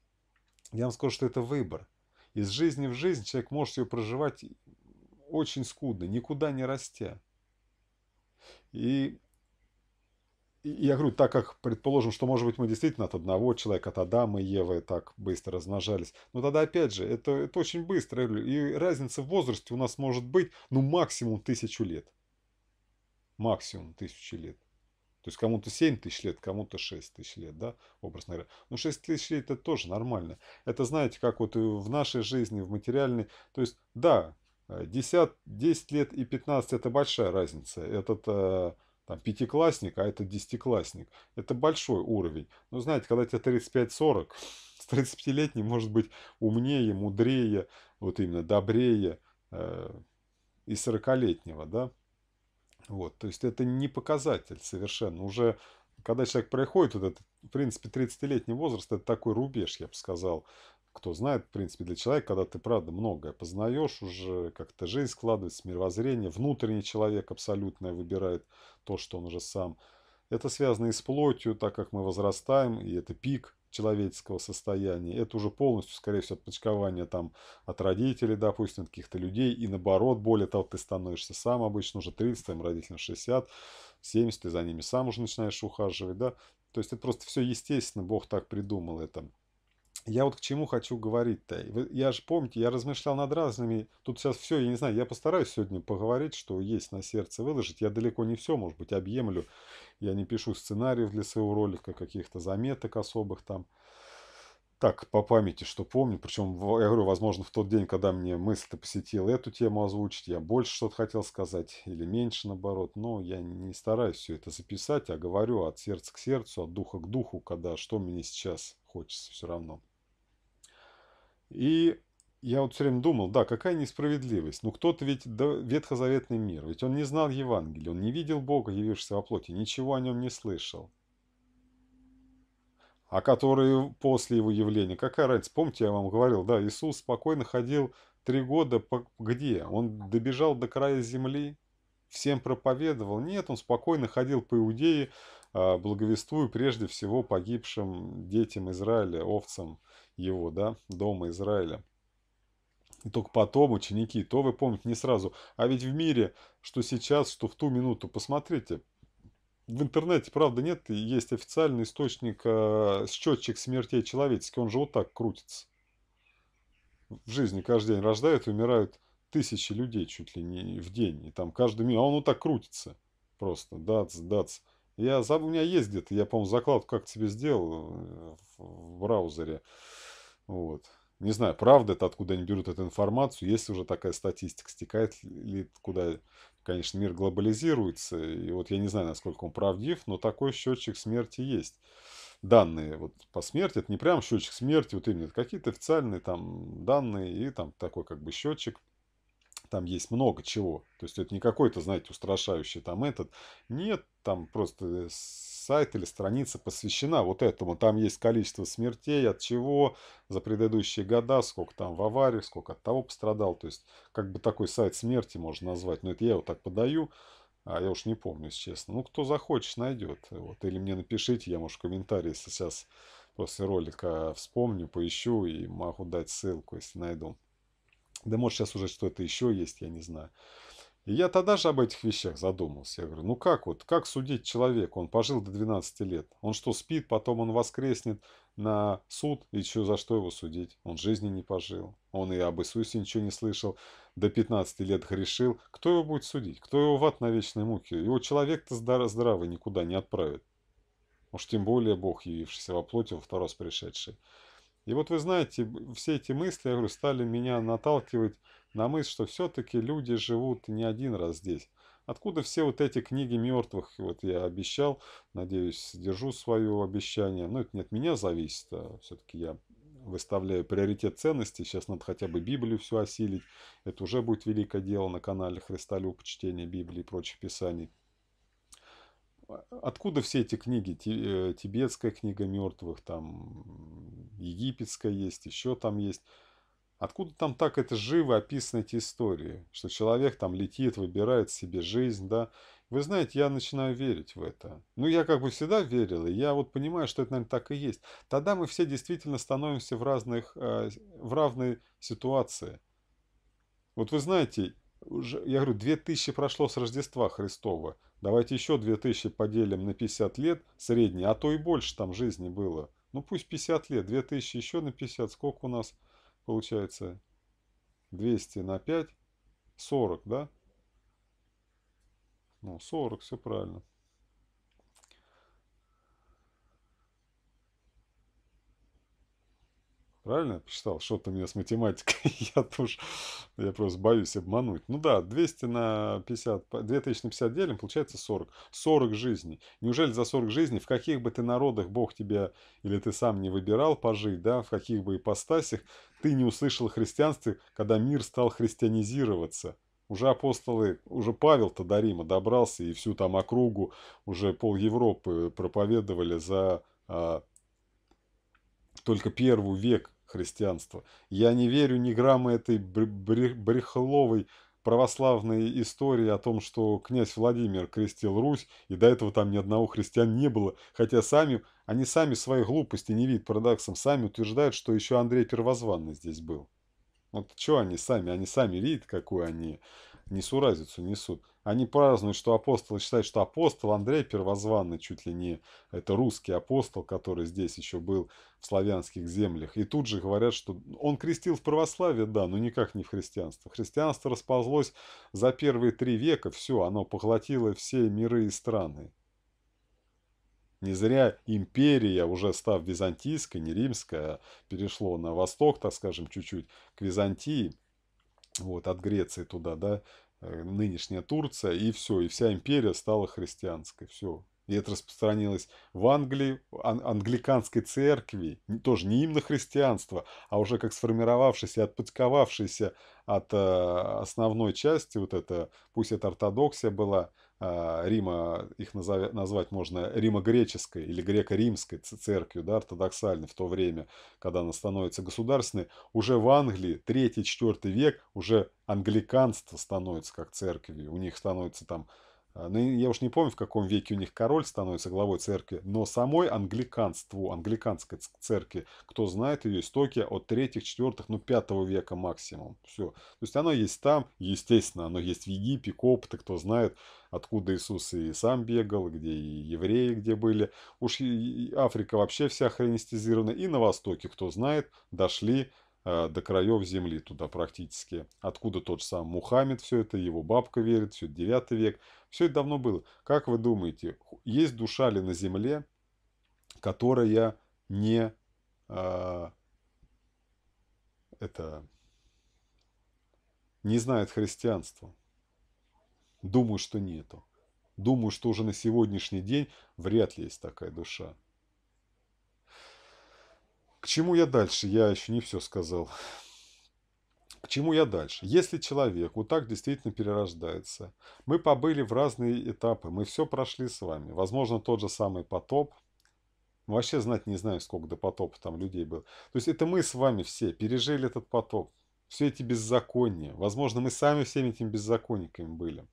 Speaker 1: Я вам скажу, что это выбор – из жизни в жизнь человек может ее проживать очень скудно, никуда не растя. И, я говорю, так как предположим, что, может быть, мы действительно от одного человека, от Адама и Евы так быстро размножались, но тогда, опять же, это, это очень быстро. И разница в возрасте у нас может быть, ну, максимум тысячу лет. Максимум тысячу лет. То есть кому-то 7 тысяч лет, кому-то 6 тысяч лет, да, образно говоря. Ну, 6 тысяч лет это тоже нормально. Это, знаете, как вот в нашей жизни, в материальной. То есть, да, 10, э, 10 лет и 15 это большая разница. Этот э, там, пятиклассник, а это десятиклассник. Это большой уровень. Но знаете, когда тебе 35-40, с 35-летний может быть умнее, мудрее, вот именно добрее э, и 40-летнего, да. Вот, то есть это не показатель совершенно. Уже когда человек проходит вот этот, в принципе, 30-летний возраст, это такой рубеж, я бы сказал. Кто знает, в принципе, для человека, когда ты, правда, многое познаешь уже, как-то жизнь складывается, мировоззрение, внутренний человек абсолютно выбирает то, что он уже сам. Это связано и с плотью, так как мы возрастаем, и это пик человеческого состояния. Это уже полностью, скорее всего, отпочкование там от родителей, допустим, от каких-то людей. И наоборот, более того, ты становишься сам обычно уже 30, твоим родителям 60, 70, ты за ними сам уже начинаешь ухаживать, да. То есть это просто все естественно, Бог так придумал это я вот к чему хочу говорить-то. Я же, помните, я размышлял над разными... Тут сейчас все, я не знаю, я постараюсь сегодня поговорить, что есть на сердце выложить. Я далеко не все, может быть, объемлю. Я не пишу сценариев для своего ролика, каких-то заметок особых там. Так, по памяти, что помню. Причем, я говорю, возможно, в тот день, когда мне мысль-то посетила эту тему озвучить, я больше что-то хотел сказать или меньше, наоборот. Но я не стараюсь все это записать, а говорю от сердца к сердцу, от духа к духу, когда что мне сейчас хочется все равно. И я вот все время думал, да, какая несправедливость. Ну, кто-то ведь да, ветхозаветный мир, ведь он не знал Евангелия, он не видел Бога, явившегося во плоти, ничего о нем не слышал. А которые после его явления, какая разница? Помните, я вам говорил, да, Иисус спокойно ходил три года по, где? Он добежал до края земли, всем проповедовал? Нет, он спокойно ходил по Иудее, а, благовествуя прежде всего погибшим детям Израиля, овцам его, да, дома Израиля. И только потом ученики, то вы помните не сразу. А ведь в мире, что сейчас, что в ту минуту, посмотрите, в интернете, правда, нет, есть официальный источник, э, счетчик смертей человеческих, он же вот так крутится. В жизни каждый день рождают и умирают тысячи людей чуть ли не в день, и там каждый минут, а он вот так крутится просто, дац, дац. Я забыл, у меня есть где-то, я, по-моему, закладку как тебе сделал э, в браузере. Вот. Не знаю, правда это, откуда они берут эту информацию, есть уже такая статистика, стекает ли куда, конечно, мир глобализируется, и вот я не знаю, насколько он правдив, но такой счетчик смерти есть. Данные вот по смерти, это не прям счетчик смерти, вот именно какие-то официальные там данные и там такой как бы счетчик, там есть много чего. То есть это не какой-то, знаете, устрашающий там этот. Нет, там просто сайт или страница посвящена вот этому. Там есть количество смертей, от чего, за предыдущие года, сколько там в аварии, сколько от того пострадал. То есть, как бы такой сайт смерти можно назвать. Но это я вот так подаю. А я уж не помню, если честно. Ну, кто захочет, найдет. Вот. Или мне напишите, я, может, в комментарии сейчас после ролика вспомню, поищу и могу дать ссылку, если найду. Да может сейчас уже что-то еще есть, я не знаю. И я тогда же об этих вещах задумался. Я говорю, ну как вот, как судить человека? Он пожил до 12 лет. Он что, спит, потом он воскреснет на суд, и что, за что его судить? Он жизни не пожил. Он и об Иисусе ничего не слышал. До 15 лет грешил. Кто его будет судить? Кто его в ад на вечной муке? Его человек-то здравый никуда не отправит. Уж тем более Бог, явившийся во плоти, во второй раз пришедший. И вот вы знаете, все эти мысли, я говорю, стали меня наталкивать на мысль, что все-таки люди живут не один раз здесь. Откуда все вот эти книги мертвых? Вот я обещал, надеюсь, держу свое обещание. но ну, это не от меня зависит, а все-таки я выставляю приоритет ценности. Сейчас надо хотя бы Библию всю осилить. Это уже будет великое дело на канале Христолюб, чтение Библии и прочих писаний. А, откуда все эти книги? Э, тибетская книга мертвых, там египетская есть, еще там есть. Откуда там так это живо описаны эти истории, что человек там летит, выбирает себе жизнь, да? Вы знаете, я начинаю верить в это. Ну, я как бы всегда верил, и я вот понимаю, что это, наверное, так и есть. Тогда мы все действительно становимся в разных, э, в равной ситуации. Вот вы знаете, уже, я говорю, 2000 прошло с Рождества Христова. Давайте еще 2000 поделим на 50 лет средний, а то и больше там жизни было. Ну пусть 50 лет, 2000 еще на 50, сколько у нас? получается 200 на 5, 40, да? Ну, 40, все правильно. Правильно я посчитал? Что-то у меня с математикой. я тоже, я просто боюсь обмануть. Ну да, 200 на 50, 2000 на 50 делим, получается 40. 40 жизней. Неужели за 40 жизней, в каких бы ты народах Бог тебя, или ты сам не выбирал пожить, да, в каких бы ипостасях, ты не услышал христианстве, когда мир стал христианизироваться? Уже апостолы, уже Павел-то до Рима добрался, и всю там округу уже пол Европы проповедовали за а, только первый век христианства. Я не верю ни грамма этой брехловой православной истории о том, что князь Владимир крестил Русь, и до этого там ни одного христиан не было, хотя сами, они сами своей глупости не видят парадоксом, сами утверждают, что еще Андрей Первозванный здесь был. Вот что они сами? Они сами видят, какой они несуразицу несут. Они празднуют, что апостолы считают, что апостол Андрей Первозванный чуть ли не это русский апостол, который здесь еще был в славянских землях. И тут же говорят, что он крестил в православии, да, но никак не в христианство. Христианство расползлось за первые три века, все, оно поглотило все миры и страны. Не зря империя, уже став византийской, не римская, перешло на восток, так скажем, чуть-чуть, к Византии – вот, от Греции туда, да, э, нынешняя Турция, и все, и вся империя стала христианской, все. И это распространилось в Англии, ан англиканской церкви, тоже не именно христианство, а уже как сформировавшееся, отпочковавшееся от э, основной части, вот это, пусть это ортодоксия была, а, Рима, их назвать можно Римо-греческой или греко-римской церковью, да, ортодоксальной в то время, когда она становится государственной, уже в Англии 3-4 век уже англиканство становится как церковью. У них становится там а, ну, я уж не помню, в каком веке у них король становится главой церкви, но самой англиканству, англиканской церкви, кто знает ее истоки от 3, 4, ну 5 века максимум. Все. То есть оно есть там, естественно, оно есть в Египте, копты, кто знает, откуда Иисус и сам бегал, где и евреи где были. Уж и Африка вообще вся хронистизирована, и на Востоке, кто знает, дошли а, до краев земли туда практически. Откуда тот же сам Мухаммед, все это, его бабка верит, все 9 век. Все это давно было. Как вы думаете, есть душа ли на земле, которая не... Э, это не знает христианство Думаю, что нету. Думаю, что уже на сегодняшний день вряд ли есть такая душа. К чему я дальше? Я еще не все сказал. К чему я дальше? Если человек вот так действительно перерождается, мы побыли в разные этапы, мы все прошли с вами. Возможно, тот же самый потоп. Вообще знать не знаю, сколько до потопа там людей было. То есть это мы с вами все пережили этот потоп, все эти беззакония. Возможно, мы сами всеми этими беззаконниками были.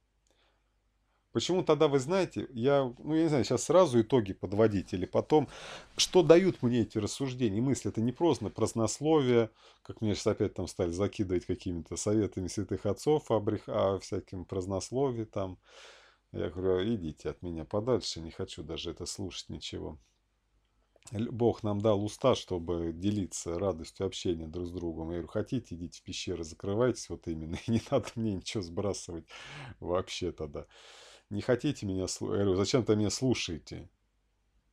Speaker 1: Почему тогда, вы знаете, я, ну, я не знаю, сейчас сразу итоги подводить или потом, что дают мне эти рассуждения и мысли? Это не просто празднословие, как мне сейчас опять там стали закидывать какими-то советами святых отцов о, брех, о а всяким празднословии там. Я говорю, идите от меня подальше, не хочу даже это слушать ничего. Бог нам дал уста, чтобы делиться радостью общения друг с другом. Я говорю, хотите, идите в пещеры, закрывайтесь вот именно, и не надо мне ничего сбрасывать вообще тогда. Не хотите меня слушать? Я говорю, зачем-то меня слушаете.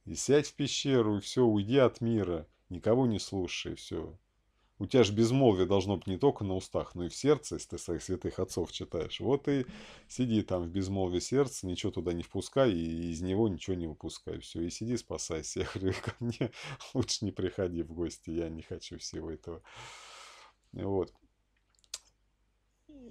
Speaker 1: И сядь в пещеру, и все, уйди от мира. Никого не слушай, все. У тебя же безмолвие должно быть не только на устах, но и в сердце, если ты своих святых отцов читаешь. Вот и сиди там в безмолвии сердца, ничего туда не впускай, и из него ничего не выпускай. Все, и сиди, спасайся. Я говорю, ко мне лучше не приходи в гости, я не хочу всего этого. Вот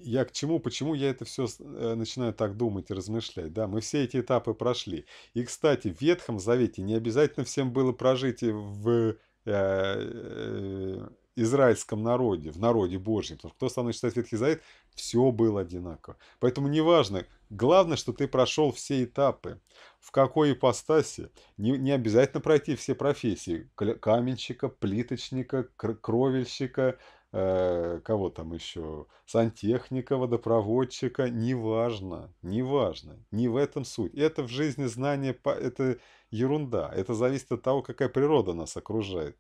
Speaker 1: я к чему, почему я это все э, начинаю так думать и размышлять. Да, мы все эти этапы прошли. И, кстати, в Ветхом Завете не обязательно всем было прожить в э, э, израильском народе, в народе Божьем. Потому что кто со мной читает Ветхий Завет, все было одинаково. Поэтому неважно. Главное, что ты прошел все этапы. В какой ипостаси. Не, не обязательно пройти все профессии. Каменщика, плиточника, кровельщика, Э, кого там еще, сантехника, водопроводчика, неважно, неважно, не в этом суть. Это в жизни знание, это ерунда, это зависит от того, какая природа нас окружает.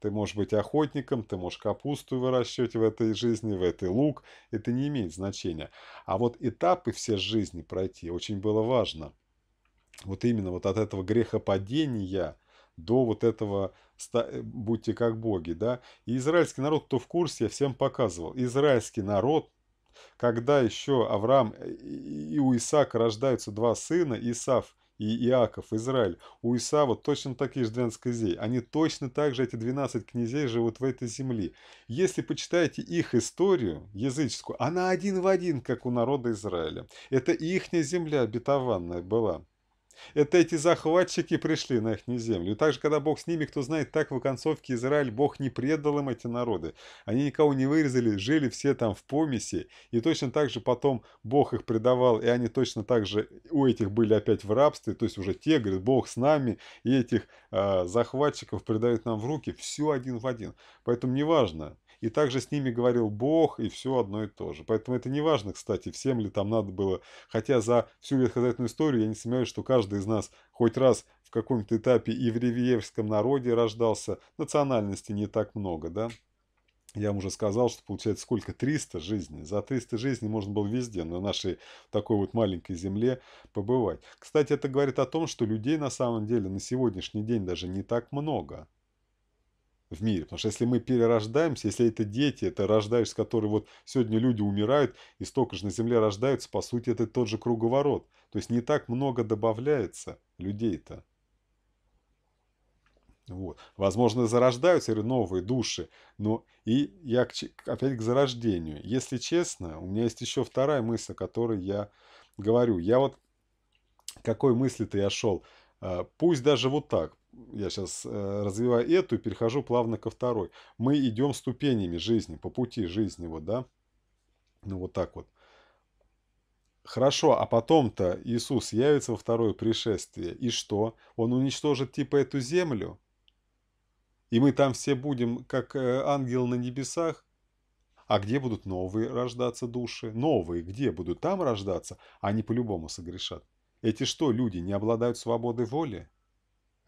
Speaker 1: Ты можешь быть охотником, ты можешь капусту выращивать в этой жизни, в этой лук. Это не имеет значения. А вот этапы все жизни пройти очень было важно. Вот именно вот от этого грехопадения – до вот этого э, «будьте как боги». Да? И израильский народ, кто в курсе, я всем показывал. Израильский народ, когда еще Авраам э, и у Исаака рождаются два сына, Исав и Иаков, Израиль, у Исава точно такие же 12 князей. Они точно так же, эти 12 князей, живут в этой земле. Если почитаете их историю языческую, она один в один, как у народа Израиля. Это ихняя земля обетованная была. Это эти захватчики пришли на их землю. И также, когда Бог с ними, кто знает, так в оконцовке Израиль Бог не предал им эти народы. Они никого не вырезали, жили все там в помеси. И точно так же потом Бог их предавал, и они точно так же у этих были опять в рабстве. То есть уже те, говорят, Бог с нами, и этих э, захватчиков предают нам в руки. Все один в один. Поэтому неважно, и также с ними говорил Бог, и все одно и то же. Поэтому это не важно, кстати, всем ли там надо было. Хотя за всю ветхозаветную историю я не сомневаюсь, что каждый из нас хоть раз в каком-то этапе и в ревьевском народе рождался. Национальности не так много, да? Я вам уже сказал, что получается сколько? 300 жизней. За 300 жизней можно было везде, на нашей такой вот маленькой земле побывать. Кстати, это говорит о том, что людей на самом деле на сегодняшний день даже не так много в мире. Потому что если мы перерождаемся, если это дети, это рождаешься, которые вот сегодня люди умирают, и столько же на Земле рождаются, по сути, это тот же круговорот. То есть не так много добавляется людей-то. Вот. Возможно, зарождаются новые души, но и я к, опять к зарождению. Если честно, у меня есть еще вторая мысль, о которой я говорю. Я вот какой мысли-то я шел? А, пусть даже вот так, я сейчас э, развиваю эту и перехожу плавно ко второй. Мы идем ступенями жизни, по пути жизни, вот, да? Ну, вот так вот. Хорошо, а потом-то Иисус явится во второе пришествие. И что? Он уничтожит типа эту землю? И мы там все будем, как э, ангел на небесах? А где будут новые рождаться души? Новые где будут там рождаться? Они по-любому согрешат. Эти что, люди не обладают свободой воли?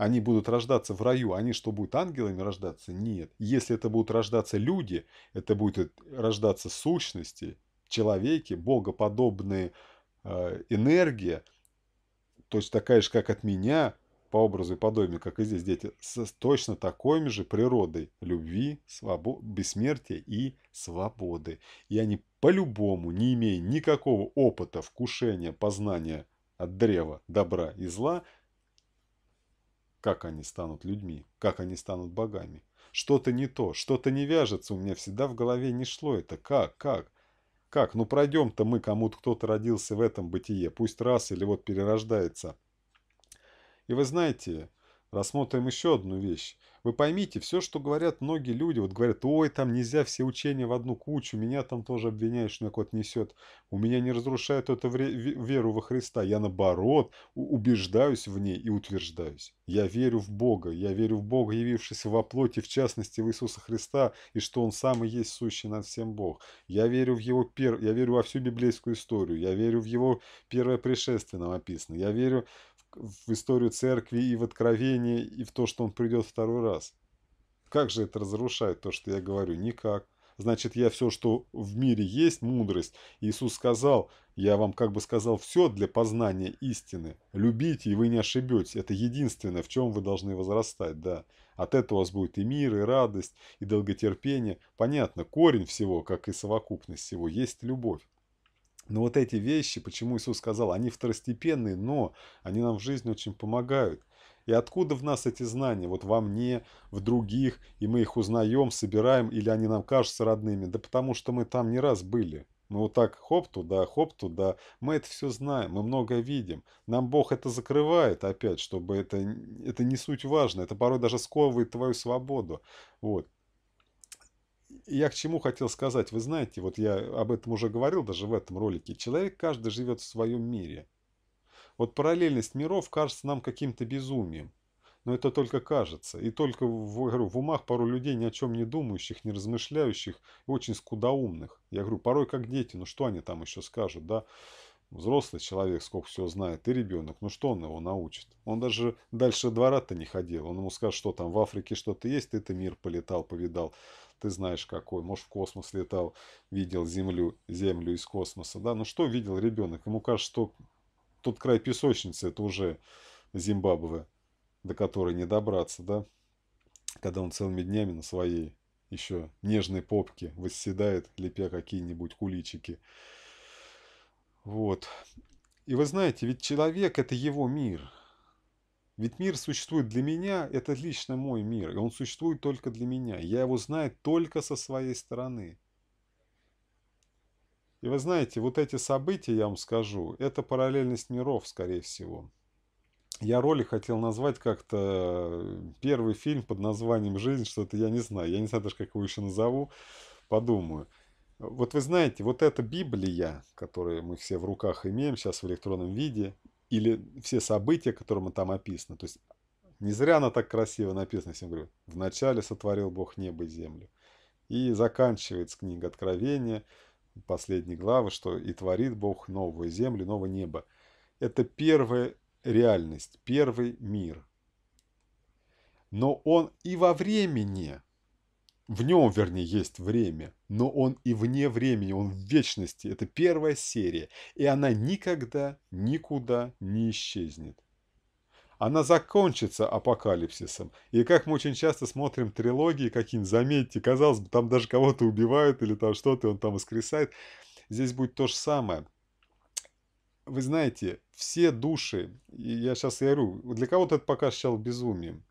Speaker 1: они будут рождаться в раю, они что, будут ангелами рождаться? Нет. Если это будут рождаться люди, это будут рождаться сущности, человеки, богоподобные э, энергия, точно такая же, как от меня, по образу и подобию, как и здесь дети, с точно такой же природой любви, свобо... бессмертия и свободы. И они по-любому, не имея никакого опыта, вкушения, познания от древа добра и зла – как они станут людьми? Как они станут богами? Что-то не то, что-то не вяжется, у меня всегда в голове не шло это. Как, как? Как? Ну пройдем-то мы, кому-то кто-то родился в этом бытие, пусть раз или вот перерождается. И вы знаете, Рассмотрим еще одну вещь. Вы поймите, все, что говорят многие люди, вот говорят, ой, там нельзя все учения в одну кучу, меня там тоже обвиняют, что меня кот несет. У меня не разрушает эту веру во Христа. Я наоборот убеждаюсь в ней и утверждаюсь. Я верю в Бога, я верю в Бога, явившийся во плоти, в частности в Иисуса Христа, и что Он сам и есть сущий над всем Бог. Я верю в Его пер... я верю во всю библейскую историю, я верю в Его первое пришествие нам описано, я верю в историю церкви и в откровение, и в то, что он придет второй раз. Как же это разрушает то, что я говорю? Никак. Значит, я все, что в мире есть, мудрость. Иисус сказал, я вам как бы сказал все для познания истины. Любите, и вы не ошибетесь. Это единственное, в чем вы должны возрастать, да. От этого у вас будет и мир, и радость, и долготерпение. Понятно, корень всего, как и совокупность всего, есть любовь. Но вот эти вещи, почему Иисус сказал, они второстепенные, но они нам в жизни очень помогают. И откуда в нас эти знания? Вот во мне, в других, и мы их узнаем, собираем, или они нам кажутся родными? Да потому что мы там не раз были. Мы вот так хоп туда, хоп туда. Мы это все знаем, мы многое видим. Нам Бог это закрывает опять, чтобы это, это не суть важно. Это порой даже сковывает твою свободу. Вот я к чему хотел сказать. Вы знаете, вот я об этом уже говорил даже в этом ролике. Человек каждый живет в своем мире. Вот параллельность миров кажется нам каким-то безумием. Но это только кажется. И только в, говорю, в умах пару людей ни о чем не думающих, не размышляющих, очень скудоумных. Я говорю, порой как дети, ну что они там еще скажут, да? Взрослый человек сколько все знает, и ребенок, ну что он его научит? Он даже дальше двора-то не ходил, он ему скажет, что там в Африке что-то есть, ты-то мир полетал, повидал ты знаешь какой, может в космос летал, видел Землю, Землю из космоса, да, но ну что видел ребенок, ему кажется, что тот край песочницы, это уже Зимбабве, до которой не добраться, да, когда он целыми днями на своей еще нежной попке восседает, лепя какие-нибудь куличики. Вот. И вы знаете, ведь человек – это его мир. Ведь мир существует для меня, это лично мой мир, и он существует только для меня. Я его знаю только со своей стороны. И вы знаете, вот эти события, я вам скажу, это параллельность миров, скорее всего. Я роли хотел назвать как-то э, первый фильм под названием «Жизнь», что-то я не знаю, я не знаю даже, как его еще назову, подумаю. Вот вы знаете, вот эта Библия, которую мы все в руках имеем сейчас в электронном виде – или все события, которые там описаны. То есть не зря она так красиво написана, я всем говорю. Вначале сотворил Бог небо и землю. И заканчивается книга Откровения, последней главы, что и творит Бог новую землю, новое небо. Это первая реальность, первый мир. Но он и во времени в нем, вернее, есть время, но он и вне времени, он в вечности. Это первая серия, и она никогда, никуда не исчезнет. Она закончится апокалипсисом. И как мы очень часто смотрим трилогии какие-нибудь, заметьте, казалось бы, там даже кого-то убивают или там что-то, он там воскресает. Здесь будет то же самое вы знаете, все души, я сейчас говорю, для кого-то это пока сейчас безумием,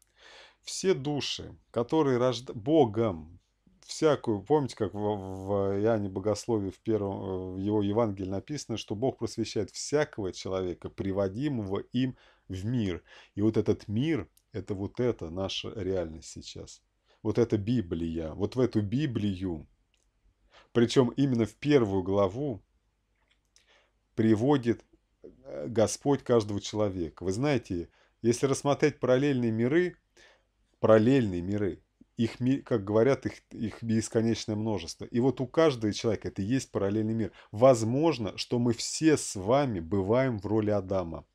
Speaker 1: все души, которые рожда... Богом, всякую, помните, как в, в Иоанне Богослове в первом, в его Евангелии написано, что Бог просвещает всякого человека, приводимого им в мир. И вот этот мир, это вот это наша реальность сейчас. Вот эта Библия. Вот в эту Библию, причем именно в первую главу, приводит э, Господь каждого человека. Вы знаете, если рассмотреть параллельные миры, параллельные миры. Их, как говорят, их, их бесконечное множество. И вот у каждого человека это и есть параллельный мир. Возможно, что мы все с вами бываем в роли Адама.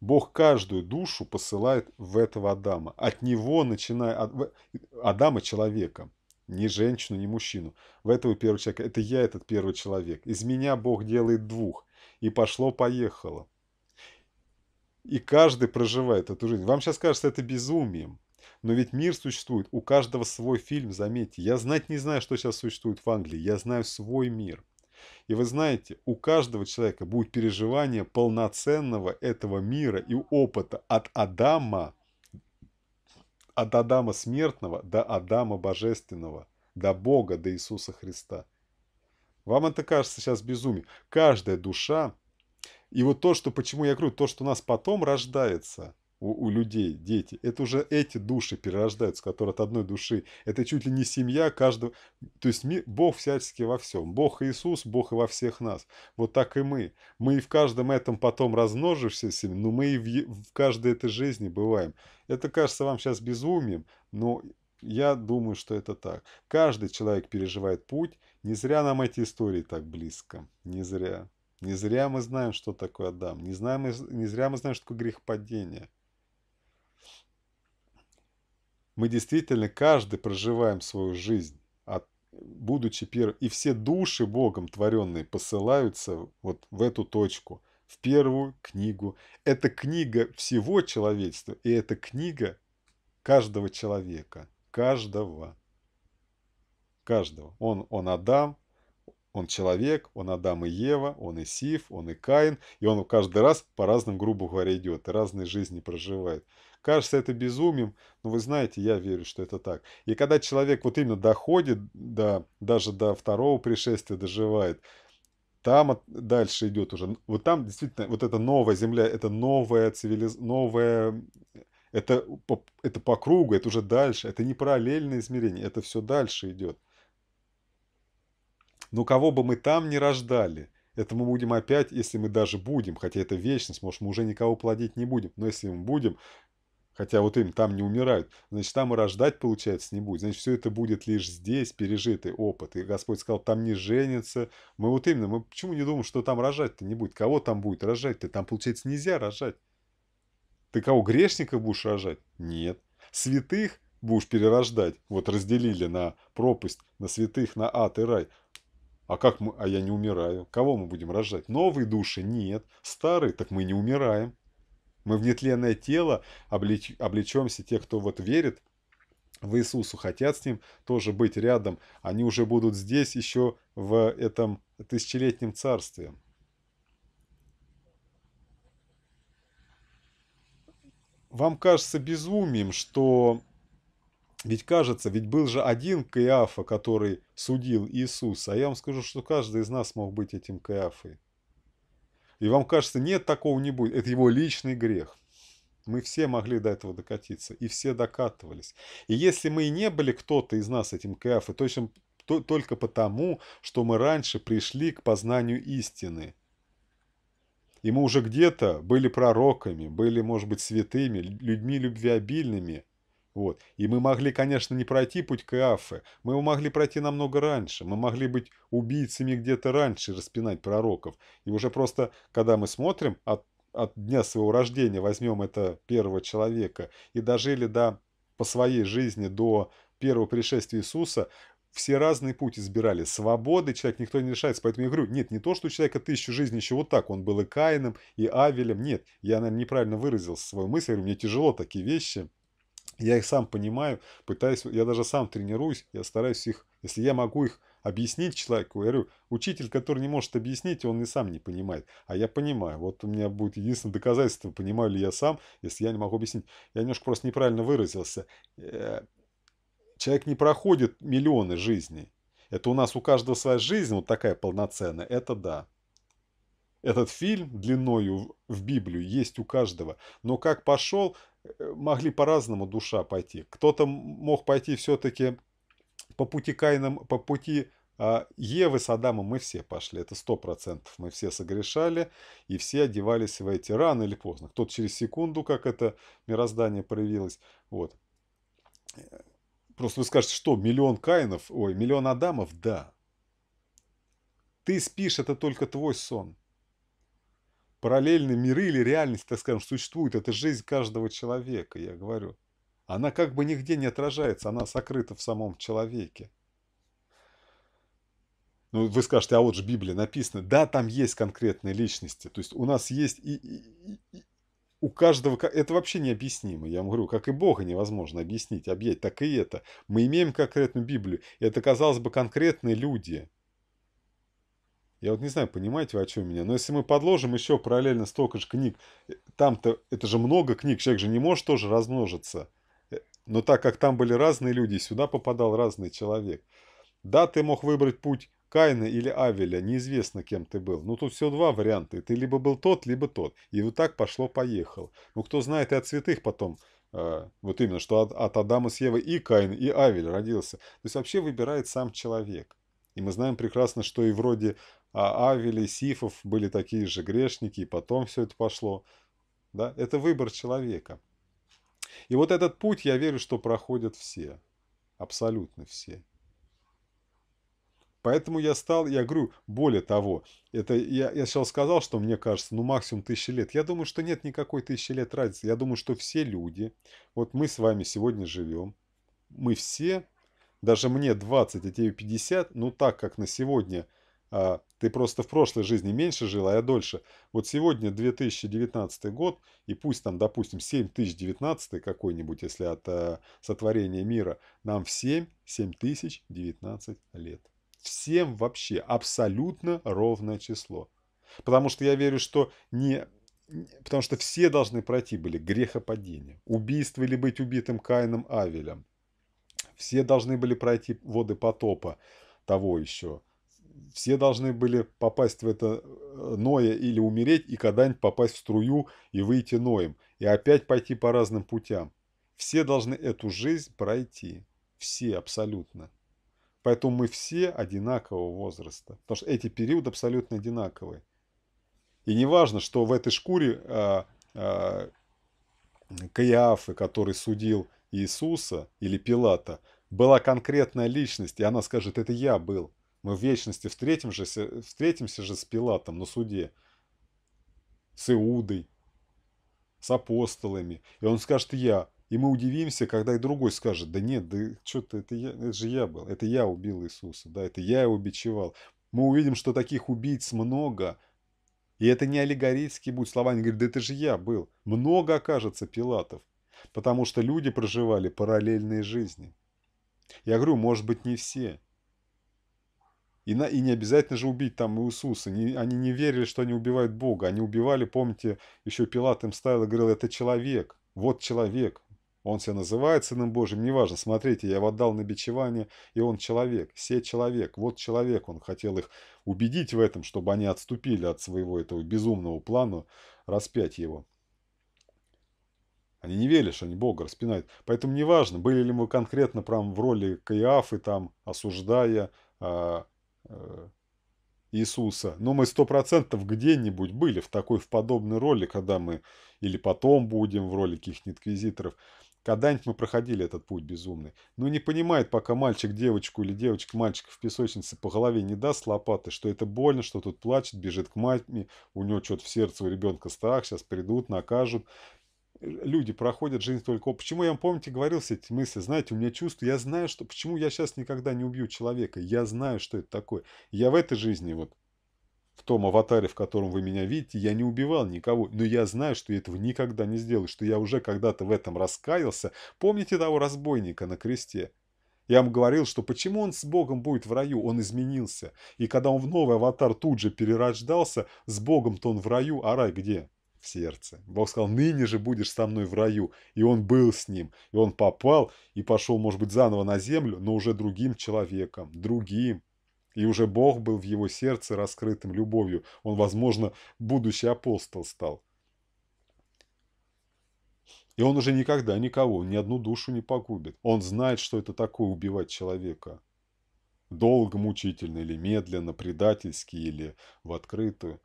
Speaker 1: Бог каждую душу посылает в этого Адама. От него начиная... Адама человека. Ни женщину, ни мужчину. В этого первого человека. Это я, этот первый человек. Из меня Бог делает двух. И пошло-поехало. И каждый проживает эту жизнь. Вам сейчас кажется это безумием. Но ведь мир существует, у каждого свой фильм, заметьте. Я знать не знаю, что сейчас существует в Англии, я знаю свой мир. И вы знаете, у каждого человека будет переживание полноценного этого мира и опыта от Адама, от Адама смертного до Адама божественного, до Бога, до Иисуса Христа. Вам это кажется сейчас безумием. Каждая душа и вот то, что, почему я говорю, то, что у нас потом рождается у, у людей, дети, это уже эти души перерождаются, которые от одной души. Это чуть ли не семья каждого. То есть Бог всячески во всем. Бог Иисус, Бог и во всех нас. Вот так и мы. Мы и в каждом этом потом размножившись, но мы и в, в каждой этой жизни бываем. Это кажется вам сейчас безумием, но я думаю, что это так. Каждый человек переживает путь. Не зря нам эти истории так близко. Не зря. Не зря мы знаем, что такое Адам. Не, знаем, не зря мы знаем, что такое грех падения. Мы действительно каждый проживаем свою жизнь, от, а, будучи первым. И все души Богом творенные посылаются вот в эту точку, в первую книгу. Это книга всего человечества, и это книга каждого человека, каждого. Каждого. Он, он Адам, он человек, он Адам и Ева, он и Сиф, он и Каин, и он каждый раз по разным грубо говоря, идет, и разные жизни проживает. Кажется это безумием, но вы знаете, я верю, что это так. И когда человек вот именно доходит, до, даже до второго пришествия доживает, там дальше идет уже, вот там действительно вот эта новая земля, это новая цивилизация, новая это, э, это по кругу, это уже дальше, это не параллельное измерение, это все дальше идет. Но кого бы мы там ни рождали, это мы будем опять, если мы даже будем, хотя это вечность, может, мы уже никого плодить не будем, но если мы будем, хотя вот им там не умирают, значит, там и рождать, получается, не будет. Значит, все это будет лишь здесь пережитый опыт. И Господь сказал, там не женится. Мы вот именно, мы почему не думаем, что там рожать-то не будет? Кого там будет рожать-то? Там, получается, нельзя рожать. Ты кого, грешников будешь рожать? Нет. Святых будешь перерождать. Вот разделили на пропасть, на святых, на ад и рай. А как мы... А я не умираю. Кого мы будем рожать? Новые души? Нет. Старые? Так мы не умираем. Мы в нетленное тело облеч... облечемся, те, кто вот верит в Иисусу, хотят с Ним тоже быть рядом. Они уже будут здесь еще в этом тысячелетнем царстве. Вам кажется безумием, что ведь кажется, ведь был же один Каиафа, который судил Иисуса. А я вам скажу, что каждый из нас мог быть этим Каиафой. И вам кажется, нет, такого не будет. Это его личный грех. Мы все могли до этого докатиться. И все докатывались. И если мы и не были кто-то из нас этим Каиафой, точно то, только потому, что мы раньше пришли к познанию истины. И мы уже где-то были пророками, были, может быть, святыми, людьми любвеобильными – вот. И мы могли, конечно, не пройти путь Кафы, мы его могли пройти намного раньше, мы могли быть убийцами где-то раньше, распинать пророков. И уже просто, когда мы смотрим от, от дня своего рождения, возьмем это первого человека, и дожили до, по своей жизни до первого пришествия Иисуса, все разные пути избирали. Свободы человек никто не решается. Поэтому я говорю, нет, не то, что у человека тысячу жизней еще вот так. Он был и Каином, и Авелем. Нет, я, наверное, неправильно выразил свою мысль. Я говорю, мне тяжело такие вещи я их сам понимаю, пытаюсь, я даже сам тренируюсь, я стараюсь их, если я могу их объяснить человеку, я говорю, учитель, который не может объяснить, он и сам не понимает. А я понимаю, вот у меня будет единственное доказательство, понимаю ли я сам, если я не могу объяснить. Я немножко просто неправильно выразился. Э, человек не проходит миллионы жизней. Это у нас у каждого своя жизнь, вот такая полноценная, это да. Этот фильм длиною в Библию есть у каждого, но как пошел, э, могли по-разному душа пойти. Кто-то мог пойти все-таки по пути Каина, по пути а, Евы с Адамом мы все пошли, это сто процентов. Мы все согрешали и все одевались в эти рано или поздно. Кто-то через секунду, как это мироздание проявилось. Вот. Просто вы скажете, что миллион Каинов, ой, миллион Адамов, да. Ты спишь, это только твой сон параллельные миры или реальность, так скажем, существует. Это жизнь каждого человека, я говорю. Она как бы нигде не отражается, она сокрыта в самом человеке. Ну, вы скажете, а вот же Библия написана, Да, там есть конкретные личности. То есть у нас есть и, и, и у каждого... Это вообще необъяснимо. Я вам говорю, как и Бога невозможно объяснить, объять, так и это. Мы имеем конкретную Библию. И это, казалось бы, конкретные люди. Я вот не знаю, понимаете вы, о чем меня. Но если мы подложим еще параллельно столько же книг, э, там-то это же много книг, человек же не может тоже размножиться. Э, но так как там были разные люди, сюда попадал разный человек. Да, ты мог выбрать путь Кайна или Авеля, неизвестно, кем ты был. Но тут все два варианта. Ты либо был тот, либо тот. И вот так пошло-поехал. Ну, кто знает, и от святых потом э, вот именно, что от, от Адама с Евой и Кайн, и Авель родился. То есть вообще выбирает сам человек. И мы знаем прекрасно, что и вроде а Авель и Сифов были такие же грешники, и потом все это пошло. Да? Это выбор человека. И вот этот путь, я верю, что проходят все, абсолютно все. Поэтому я стал, я говорю, более того, это я, я сейчас сказал, что мне кажется, ну максимум тысячи лет. Я думаю, что нет никакой тысячи лет разницы. Я думаю, что все люди, вот мы с вами сегодня живем, мы все, даже мне 20, а тебе 50, ну так как на сегодня а, ты просто в прошлой жизни меньше жил, а я дольше. Вот сегодня 2019 год, и пусть там, допустим, 7019 какой-нибудь, если от э, сотворения мира, нам всем 7019 лет. Всем вообще абсолютно ровное число. Потому что я верю, что не потому что все должны пройти были грехопадение, убийство или быть убитым Каином Авелем. Все должны были пройти воды потопа того еще, все должны были попасть в это э, Ноя или умереть, и когда-нибудь попасть в струю и выйти Ноем, и опять пойти по разным путям. Все должны эту жизнь пройти. Все абсолютно. Поэтому мы все одинакового возраста. Потому что эти периоды абсолютно одинаковые. И не важно, что в этой шкуре а, а, Каиафы, который судил Иисуса или Пилата, была конкретная личность, и она скажет, это я был. Мы в вечности встретим же встретимся же с Пилатом на суде, с Иудой, с апостолами. И он скажет «я». И мы удивимся, когда и другой скажет, да нет, да что ты, это, я, это же я был, это я убил Иисуса, да, это я его бичевал. Мы увидим, что таких убийц много, и это не аллегорические будут слова, они говорят, да это же я был. Много окажется Пилатов, потому что люди проживали параллельные жизни. Я говорю, может быть, не все. И, на, и не обязательно же убить там Иисуса. Не, они не верили, что они убивают Бога. Они убивали, помните, еще Пилат им ставил и говорил, это человек. Вот человек. Он себя называет Сыном Божьим, неважно, смотрите, я его отдал на бичевание, и он человек, все человек, вот человек, он хотел их убедить в этом, чтобы они отступили от своего этого безумного плана распять его. Они не верили, что они Бога распинают. Поэтому неважно, были ли мы конкретно прям в роли Каиафы, там, осуждая, а, Э, Иисуса. Но ну, мы сто процентов где-нибудь были в такой, в подобной роли, когда мы, или потом будем в роли каких-нибудь инквизиторов, когда-нибудь мы проходили этот путь безумный. Но ну, не понимает, пока мальчик девочку или девочка мальчика в песочнице по голове не даст лопаты, что это больно, что тут плачет, бежит к маме, у него что-то в сердце у ребенка страх, сейчас придут, накажут люди проходят жизнь только... Почему я помните, говорил все эти мысли? Знаете, у меня чувство, я знаю, что... Почему я сейчас никогда не убью человека? Я знаю, что это такое. Я в этой жизни, вот, в том аватаре, в котором вы меня видите, я не убивал никого, но я знаю, что я этого никогда не сделаю, что я уже когда-то в этом раскаялся. Помните того разбойника на кресте? Я вам говорил, что почему он с Богом будет в раю, он изменился. И когда он в новый аватар тут же перерождался, с Богом-то он в раю, а рай где? в сердце. Бог сказал, ныне же будешь со мной в раю. И он был с ним, и он попал, и пошел, может быть, заново на землю, но уже другим человеком, другим. И уже Бог был в его сердце раскрытым любовью. Он, возможно, будущий апостол стал. И он уже никогда никого, ни одну душу не погубит. Он знает, что это такое убивать человека. Долго, мучительно или медленно, предательски или в открытую.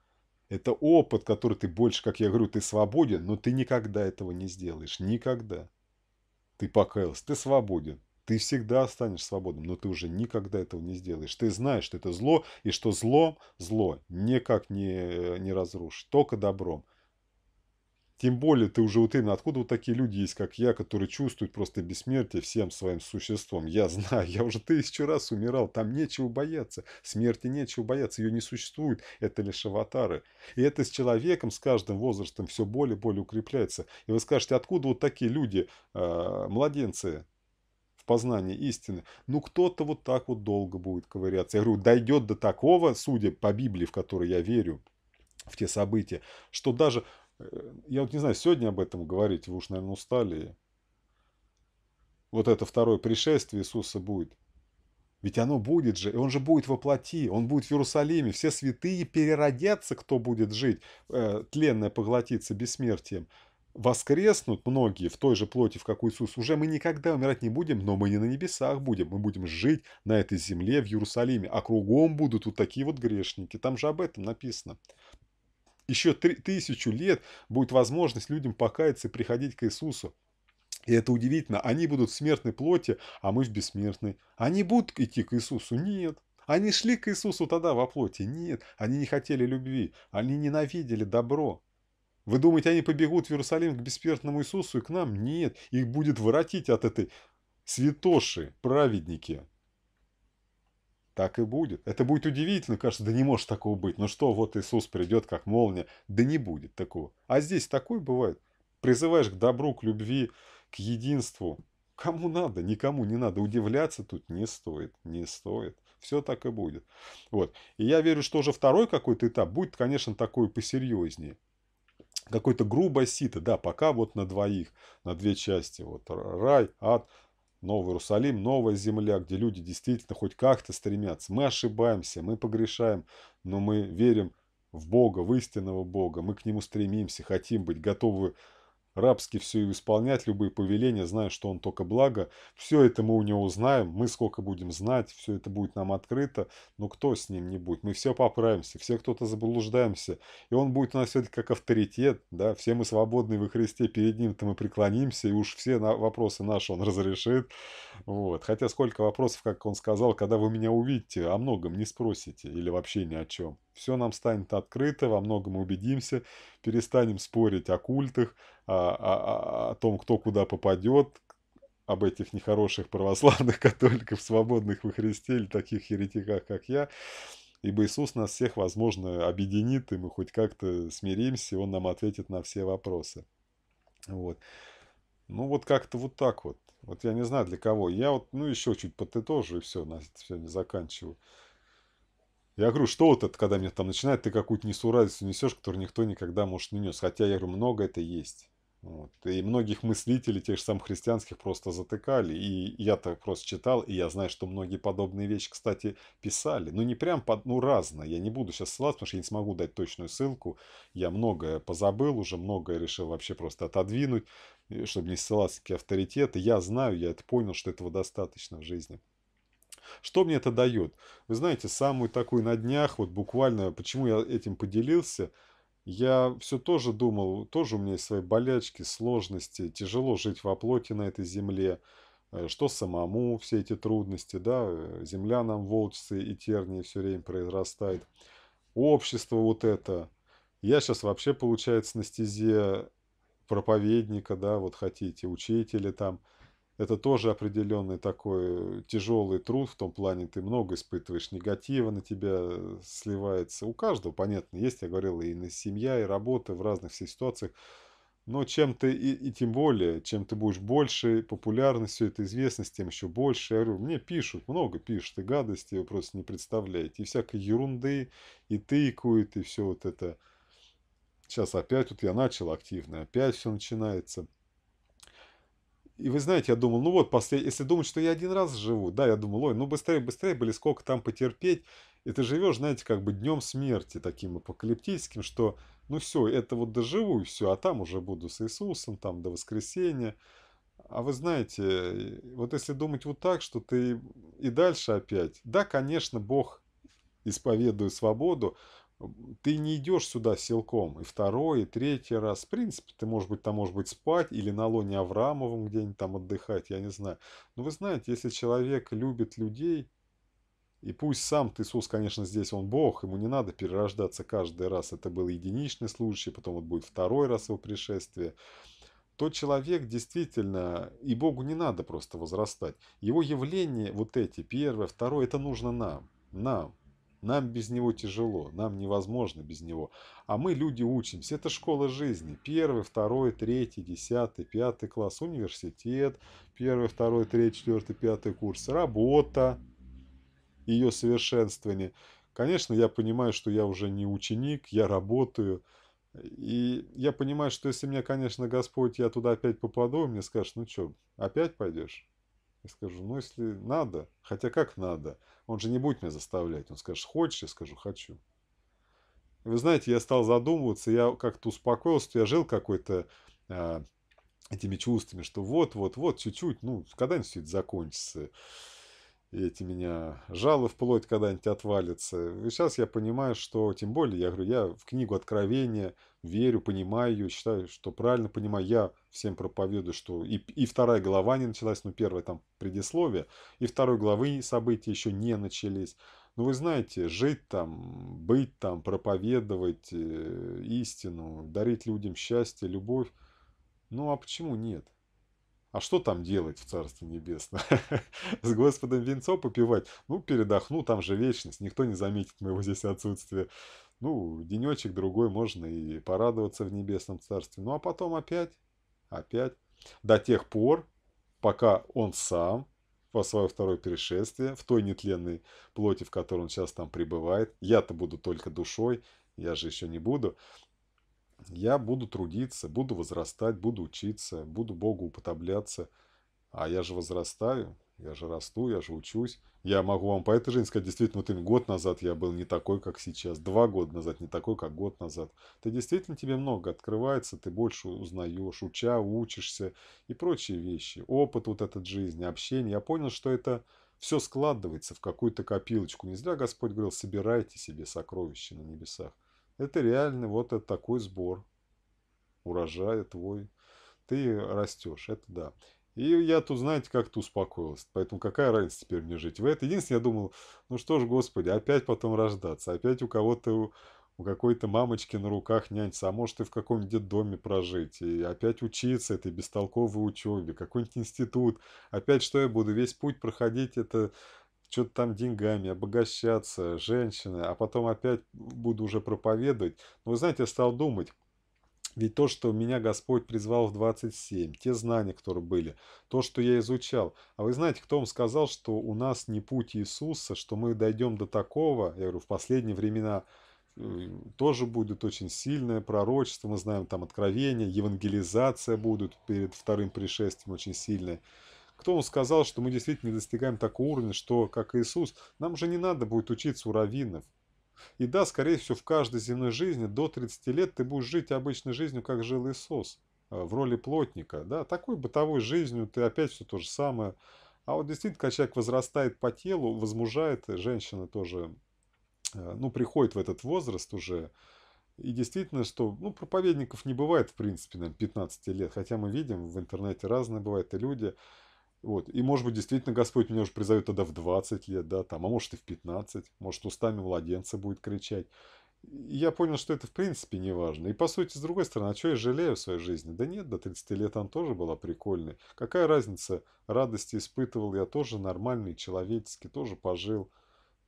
Speaker 1: Это опыт, который ты больше, как я говорю, ты свободен, но ты никогда этого не сделаешь. Никогда. Ты покаялся, ты свободен. Ты всегда останешься свободным, но ты уже никогда этого не сделаешь. Ты знаешь, что это зло, и что зло, зло никак не, э, не разрушить только добром. Тем более, ты уже вот именно, откуда вот такие люди есть, как я, которые чувствуют просто бессмертие всем своим существом. Я знаю, я уже тысячу раз умирал, там нечего бояться, смерти нечего бояться, ее не существует, это лишь аватары. И это с человеком, с каждым возрастом все более и более укрепляется. И вы скажете, откуда вот такие люди, э, младенцы, в познании истины. Ну, кто-то вот так вот долго будет ковыряться. Я говорю, дойдет до такого, судя по Библии, в которой я верю, в те события, что даже я вот не знаю, сегодня об этом говорить, вы уж, наверное, устали. Вот это второе пришествие Иисуса будет. Ведь оно будет же, и он же будет воплоти, он будет в Иерусалиме, все святые переродятся, кто будет жить, э, тленное поглотиться бессмертием. Воскреснут многие в той же плоти, в какой Иисус. Уже мы никогда умирать не будем, но мы не на небесах будем. Мы будем жить на этой земле в Иерусалиме. А кругом будут вот такие вот грешники. Там же об этом написано еще три, тысячу лет будет возможность людям покаяться и приходить к Иисусу. И это удивительно. Они будут в смертной плоти, а мы в бессмертной. Они будут идти к Иисусу? Нет. Они шли к Иисусу тогда во плоти? Нет. Они не хотели любви. Они ненавидели добро. Вы думаете, они побегут в Иерусалим к бессмертному Иисусу и к нам? Нет. Их будет воротить от этой святоши, праведники так и будет. Это будет удивительно, кажется, да не может такого быть. Ну что, вот Иисус придет как молния. Да не будет такого. А здесь такое бывает. Призываешь к добру, к любви, к единству. Кому надо, никому не надо. Удивляться тут не стоит, не стоит. Все так и будет. Вот. И я верю, что уже второй какой-то этап будет, конечно, такой посерьезнее. какой то грубое сито, да, пока вот на двоих, на две части. Вот рай, ад, Новый Иерусалим, новая земля, где люди действительно хоть как-то стремятся. Мы ошибаемся, мы погрешаем, но мы верим в Бога, в истинного Бога. Мы к Нему стремимся, хотим быть готовы рабски все и исполнять, любые повеления, зная, что он только благо. Все это мы у него узнаем, мы сколько будем знать, все это будет нам открыто, но кто с ним не будет? Мы все поправимся, все кто-то заблуждаемся, и он будет у нас все-таки как авторитет, да, все мы свободны во Христе, перед ним-то мы преклонимся, и уж все на вопросы наши он разрешит, вот. Хотя сколько вопросов, как он сказал, когда вы меня увидите, о многом не спросите или вообще ни о чем все нам станет открыто, во многом убедимся, перестанем спорить о культах, о, о, о том, кто куда попадет, об этих нехороших православных католиков, свободных во Христе или таких еретиках, как я. Ибо Иисус нас всех, возможно, объединит, и мы хоть как-то смиримся, и Он нам ответит на все вопросы. Вот. Ну, вот как-то вот так вот. Вот я не знаю, для кого. Я вот, ну, еще чуть подытожу, и все, на сегодня заканчиваю. Я говорю, что вот это, когда мне там начинает, ты какую-то несуразицу несешь, которую никто никогда, может, не нес. Хотя, я говорю, много это есть. Вот. И многих мыслителей, тех же самых христианских, просто затыкали. И я так просто читал, и я знаю, что многие подобные вещи, кстати, писали. Но ну, не прям, под, ну, разно. Я не буду сейчас ссылаться, потому что я не смогу дать точную ссылку. Я многое позабыл уже, многое решил вообще просто отодвинуть, чтобы не ссылаться на авторитеты. Я знаю, я это понял, что этого достаточно в жизни. Что мне это дает? Вы знаете, самую такую на днях, вот буквально, почему я этим поделился, я все тоже думал, тоже у меня есть свои болячки, сложности, тяжело жить во плоти на этой земле, э, что самому все эти трудности, да, э, земля нам волчцы и тернии все время произрастает, общество вот это. Я сейчас вообще, получается, на стезе проповедника, да, вот хотите, учителя там – это тоже определенный такой тяжелый труд, в том плане ты много испытываешь негатива, на тебя сливается. У каждого, понятно, есть, я говорил, и на семья, и работа в разных ситуациях. Но чем ты, и, и тем более, чем ты будешь больше, популярность, все это известность, тем еще больше. Я говорю, мне пишут, много пишут, и гадости вы просто не представляете. И всякой ерунды, и тыкают, и все вот это. Сейчас опять вот я начал активно, опять все начинается. И вы знаете, я думал, ну вот, после, если думать, что я один раз живу, да, я думал, ой, ну быстрее, быстрее, были сколько там потерпеть. И ты живешь, знаете, как бы днем смерти таким апокалиптическим, что ну все, это вот доживу и все, а там уже буду с Иисусом, там до воскресения. А вы знаете, вот если думать вот так, что ты и дальше опять, да, конечно, Бог исповедует свободу, ты не идешь сюда силком. И второй, и третий раз. В принципе, ты, может быть, там, может быть, спать или на лоне Аврамовым где-нибудь там отдыхать, я не знаю. Но вы знаете, если человек любит людей, и пусть сам Иисус, конечно, здесь он Бог, ему не надо перерождаться каждый раз. Это был единичный случай, потом вот будет второй раз его пришествие. То человек действительно, и Богу не надо просто возрастать. Его явления вот эти, первое, второе, это нужно нам. Нам. Нам без него тяжело, нам невозможно без него. А мы, люди, учимся. Это школа жизни. Первый, второй, третий, десятый, пятый класс, университет. Первый, второй, третий, четвертый, пятый курс. Работа, ее совершенствование. Конечно, я понимаю, что я уже не ученик, я работаю. И я понимаю, что если меня, конечно, Господь, я туда опять попаду, мне скажут, ну что, опять пойдешь? Я скажу, ну если надо, хотя как надо – он же не будет меня заставлять. Он скажет, хочешь? Я скажу, хочу. И вы знаете, я стал задумываться, я как-то успокоился, что я жил какой-то э, этими чувствами, что вот-вот-вот, чуть-чуть, ну, когда-нибудь все это закончится. И эти меня жалы вплоть когда-нибудь отвалятся. И сейчас я понимаю, что, тем более, я говорю, я в книгу Откровения верю, понимаю ее, считаю, что правильно понимаю. Я всем проповедую, что и, и вторая глава не началась, но первое там предисловие, и второй главы события еще не начались. Но ну, вы знаете, жить там, быть там, проповедовать э, истину, дарить людям счастье, любовь. Ну а почему нет? А что там делать в Царстве Небесном? С Господом венцо попивать? Ну, передохну, там же вечность, никто не заметит моего здесь отсутствия. Ну, денечек другой можно и порадоваться в небесном царстве. Ну, а потом опять, опять, до тех пор, пока он сам во свое второе пришествие, в той нетленной плоти, в которой он сейчас там пребывает, я-то буду только душой, я же еще не буду, я буду трудиться, буду возрастать, буду учиться, буду Богу уподобляться, а я же возрастаю, я же расту, я же учусь. Я могу вам по этой жизни сказать, действительно, вот год назад я был не такой, как сейчас. Два года назад не такой, как год назад. Ты действительно, тебе много открывается, ты больше узнаешь, уча, учишься и прочие вещи. Опыт вот этот жизни, общение. Я понял, что это все складывается в какую-то копилочку. Не зря Господь говорил, собирайте себе сокровища на небесах. Это реально вот это такой сбор урожая твой. Ты растешь, это да. И я тут, знаете, как-то успокоился. Поэтому какая разница теперь мне жить в это? Единственное, я думал, ну что ж, господи, опять потом рождаться. Опять у кого-то, у какой-то мамочки на руках нянься. А может и в каком-нибудь доме прожить. И опять учиться этой бестолковой учебе. Какой-нибудь институт. Опять что я буду? Весь путь проходить это что-то там деньгами, обогащаться, женщины, а потом опять буду уже проповедовать. Но вы знаете, я стал думать, ведь то, что меня Господь призвал в 27, те знания, которые были, то, что я изучал. А вы знаете, кто вам сказал, что у нас не путь Иисуса, что мы дойдем до такого, я говорю, в последние времена э, тоже будет очень сильное пророчество, мы знаем там откровение, евангелизация будет перед вторым пришествием очень сильное. Кто вам сказал, что мы действительно достигаем такого уровня, что, как Иисус, нам же не надо будет учиться у раввинов, и да, скорее всего, в каждой земной жизни до 30 лет ты будешь жить обычной жизнью, как жил Иисус, э, в роли плотника. Да? Такой бытовой жизнью ты опять все то же самое. А вот действительно, когда человек возрастает по телу, возмужает, женщина тоже, э, ну, приходит в этот возраст уже, и действительно, что ну, проповедников не бывает, в принципе, нам 15 лет. Хотя мы видим в интернете разные бывают и люди. Вот. И, может быть, действительно Господь меня уже призовет тогда в 20 лет, да, там, а может и в 15, может, устами младенца будет кричать. И я понял, что это в принципе не важно. И по сути, с другой стороны, а что я жалею в своей жизни? Да нет, до 30 лет она тоже была прикольной. Какая разница, радости испытывал я тоже нормальный, человеческий, тоже пожил.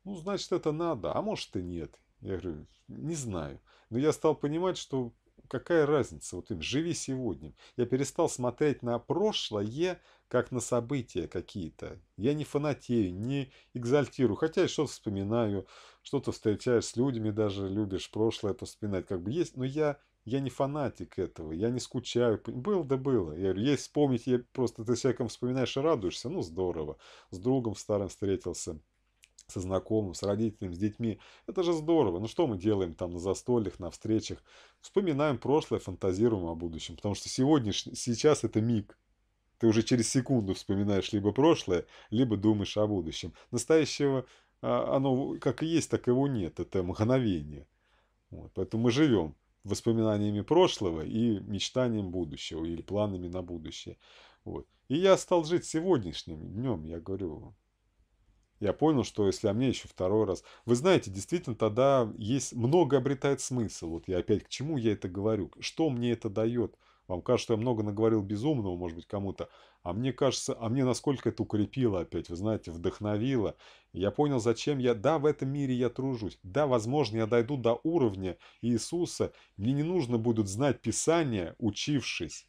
Speaker 1: Ну, значит, это надо, а может и нет. Я говорю, не знаю. Но я стал понимать, что какая разница? Вот им живи сегодня. Я перестал смотреть на прошлое, как на события какие-то. Я не фанатею, не экзальтирую. Хотя я что-то вспоминаю, что-то встречаешь с людьми, даже любишь прошлое вспоминать, Как бы есть, но я я не фанатик этого, я не скучаю. Был да было. Я говорю, есть вспомнить, я просто ты всяком вспоминаешь и радуешься. Ну, здорово. С другом старым встретился со знакомым, с родителями, с детьми. Это же здорово. Ну что мы делаем там на застольях, на встречах? Вспоминаем прошлое, фантазируем о будущем. Потому что сегодняшний, сейчас это миг. Ты уже через секунду вспоминаешь либо прошлое, либо думаешь о будущем. Настоящего а, оно как и есть, так его нет. Это мгновение. Вот. Поэтому мы живем воспоминаниями прошлого и мечтанием будущего или планами на будущее. Вот. И я стал жить сегодняшним днем, я говорю, я понял, что если о мне еще второй раз. Вы знаете, действительно, тогда есть много обретает смысл. Вот я опять к чему я это говорю? Что мне это дает? Вам кажется, что я много наговорил безумного, может быть, кому-то. А мне кажется, а мне насколько это укрепило опять, вы знаете, вдохновило. Я понял, зачем я, да, в этом мире я тружусь. Да, возможно, я дойду до уровня Иисуса. Мне не нужно будет знать Писание, учившись.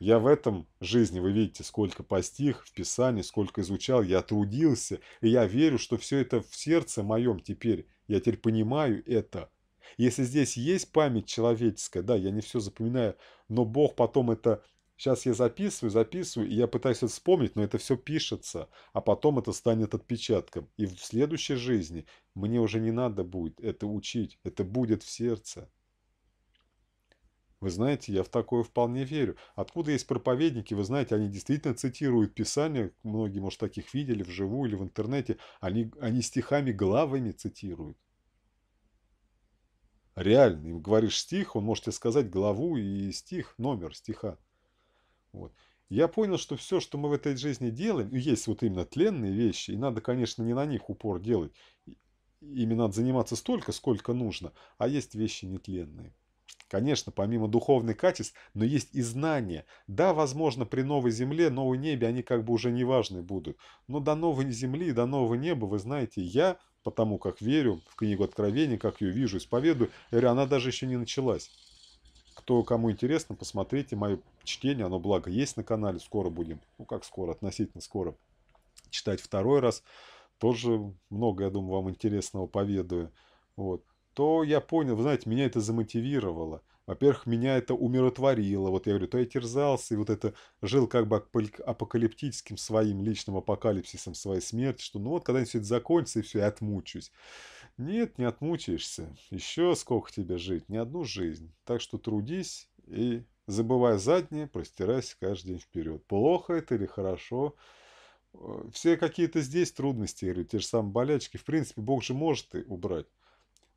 Speaker 1: Я в этом жизни, вы видите, сколько постиг в Писании, сколько изучал, я трудился, и я верю, что все это в сердце моем теперь, я теперь понимаю это. Если здесь есть память человеческая, да, я не все запоминаю, но Бог потом это... Сейчас я записываю, записываю, и я пытаюсь это вспомнить, но это все пишется, а потом это станет отпечатком. И в следующей жизни мне уже не надо будет это учить, это будет в сердце. Вы знаете, я в такое вполне верю. Откуда есть проповедники, вы знаете, они действительно цитируют Писание, многие, может, таких видели вживую или в интернете, они, они стихами главами цитируют. Реально, им говоришь стих, он может тебе сказать главу и стих, номер стиха. Вот. Я понял, что все, что мы в этой жизни делаем, есть вот именно тленные вещи, и надо, конечно, не на них упор делать. Ими надо заниматься столько, сколько нужно, а есть вещи нетленные. Конечно, помимо духовных качеств, но есть и знания. Да, возможно, при новой земле, новой небе они как бы уже не важны будут. Но до новой земли до нового неба, вы знаете, я, потому как верю в книгу Откровения, как ее вижу, исповедую, я говорю, она даже еще не началась. Кто кому интересно, посмотрите мое чтение, оно благо есть на канале, скоро будем, ну как скоро, относительно скоро, читать второй раз. Тоже много, я думаю, вам интересного поведаю. Вот то я понял, вы знаете, меня это замотивировало. Во-первых, меня это умиротворило. Вот я говорю, то я терзался, и вот это жил как бы апокалиптическим своим личным апокалипсисом своей смерти, что ну вот когда-нибудь все это закончится, и все, я отмучусь. Нет, не отмучаешься. Еще сколько тебе жить? Не одну жизнь. Так что трудись и, забывай заднее, простирайся каждый день вперед. Плохо это или хорошо? Э, все какие-то здесь трудности, я говорю, те же самые болячки, в принципе, Бог же может и убрать.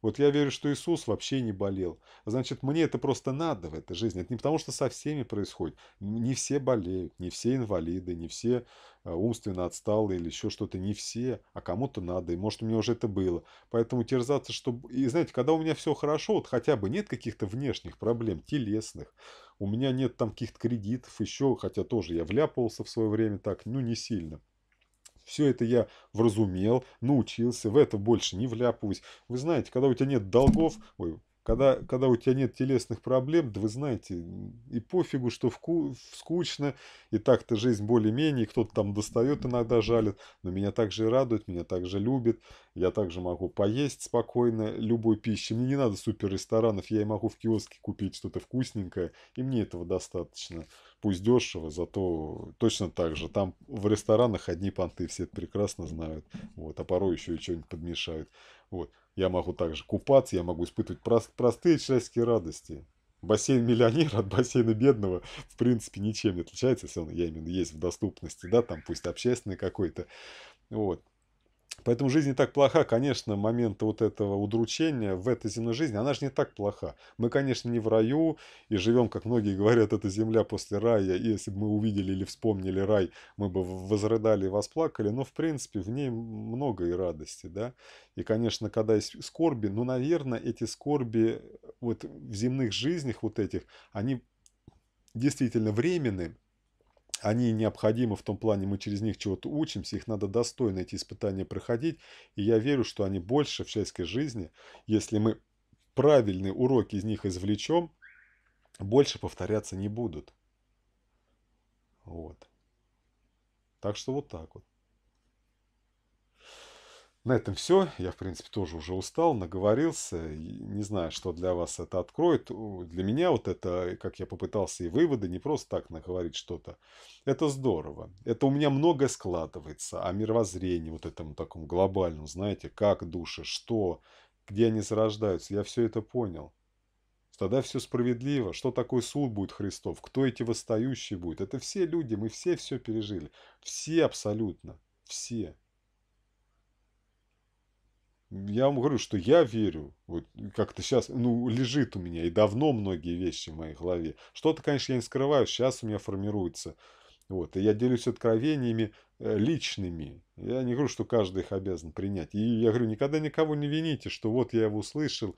Speaker 1: Вот я верю, что Иисус вообще не болел. Значит, мне это просто надо в этой жизни. Это не потому, что со всеми происходит. Не все болеют, не все инвалиды, не все а, умственно отсталые или еще что-то. Не все, а кому-то надо. И может, у меня уже это было. Поэтому терзаться, чтобы, И знаете, когда у меня все хорошо, вот хотя бы нет каких-то внешних проблем, телесных, у меня нет там каких-то кредитов еще, хотя тоже я вляпался в свое время так, ну, не сильно. Все это я вразумел, научился, в это больше не вляпываюсь. Вы знаете, когда у тебя нет долгов, ой, когда, когда у тебя нет телесных проблем, да вы знаете, и пофигу, что вку, скучно, и так-то жизнь более-менее, кто-то там достает, иногда жалит, но меня также радует, меня также любит, я также могу поесть спокойно любой пищи, мне не надо супер ресторанов, я и могу в киоске купить что-то вкусненькое, и мне этого достаточно, пусть дешево, зато точно так же, там в ресторанах одни понты, все это прекрасно знают, вот, а порой еще и что-нибудь подмешают, вот. Я могу также купаться, я могу испытывать прост, простые человеческие радости. Бассейн миллионера от бассейна бедного, в принципе, ничем не отличается, если он, я именно есть в доступности, да, там пусть общественный какой-то. Вот. Поэтому жизнь не так плоха, конечно, момента вот этого удручения в этой земной жизни, она же не так плоха. Мы, конечно, не в раю и живем, как многие говорят, это земля после рая. И если бы мы увидели или вспомнили рай, мы бы возрыдали и восплакали. Но, в принципе, в ней много и радости, да. И, конечно, когда есть скорби, ну, наверное, эти скорби э, вот в земных жизнях вот этих, они действительно временны, они необходимы в том плане, мы через них чего-то учимся, их надо достойно эти испытания проходить. И я верю, что они больше в сельской жизни, если мы правильные уроки из них извлечем, больше повторяться не будут. Вот. Так что вот так вот. На этом все. Я, в принципе, тоже уже устал, наговорился. Не знаю, что для вас это откроет. Для меня вот это, как я попытался и выводы, не просто так наговорить что-то. Это здорово. Это у меня многое складывается. О а мировоззрении, вот этому такому глобальному, знаете, как души, что, где они зарождаются. Я все это понял. Тогда все справедливо. Что такое суд будет Христов? Кто эти восстающие будет? Это все люди, мы все все пережили. Все абсолютно. Все я вам говорю, что я верю, вот как-то сейчас, ну, лежит у меня и давно многие вещи в моей голове. Что-то, конечно, я не скрываю, сейчас у меня формируется. Вот, и я делюсь откровениями э, личными. Я не говорю, что каждый их обязан принять. И я говорю, никогда никого не вините, что вот я его услышал,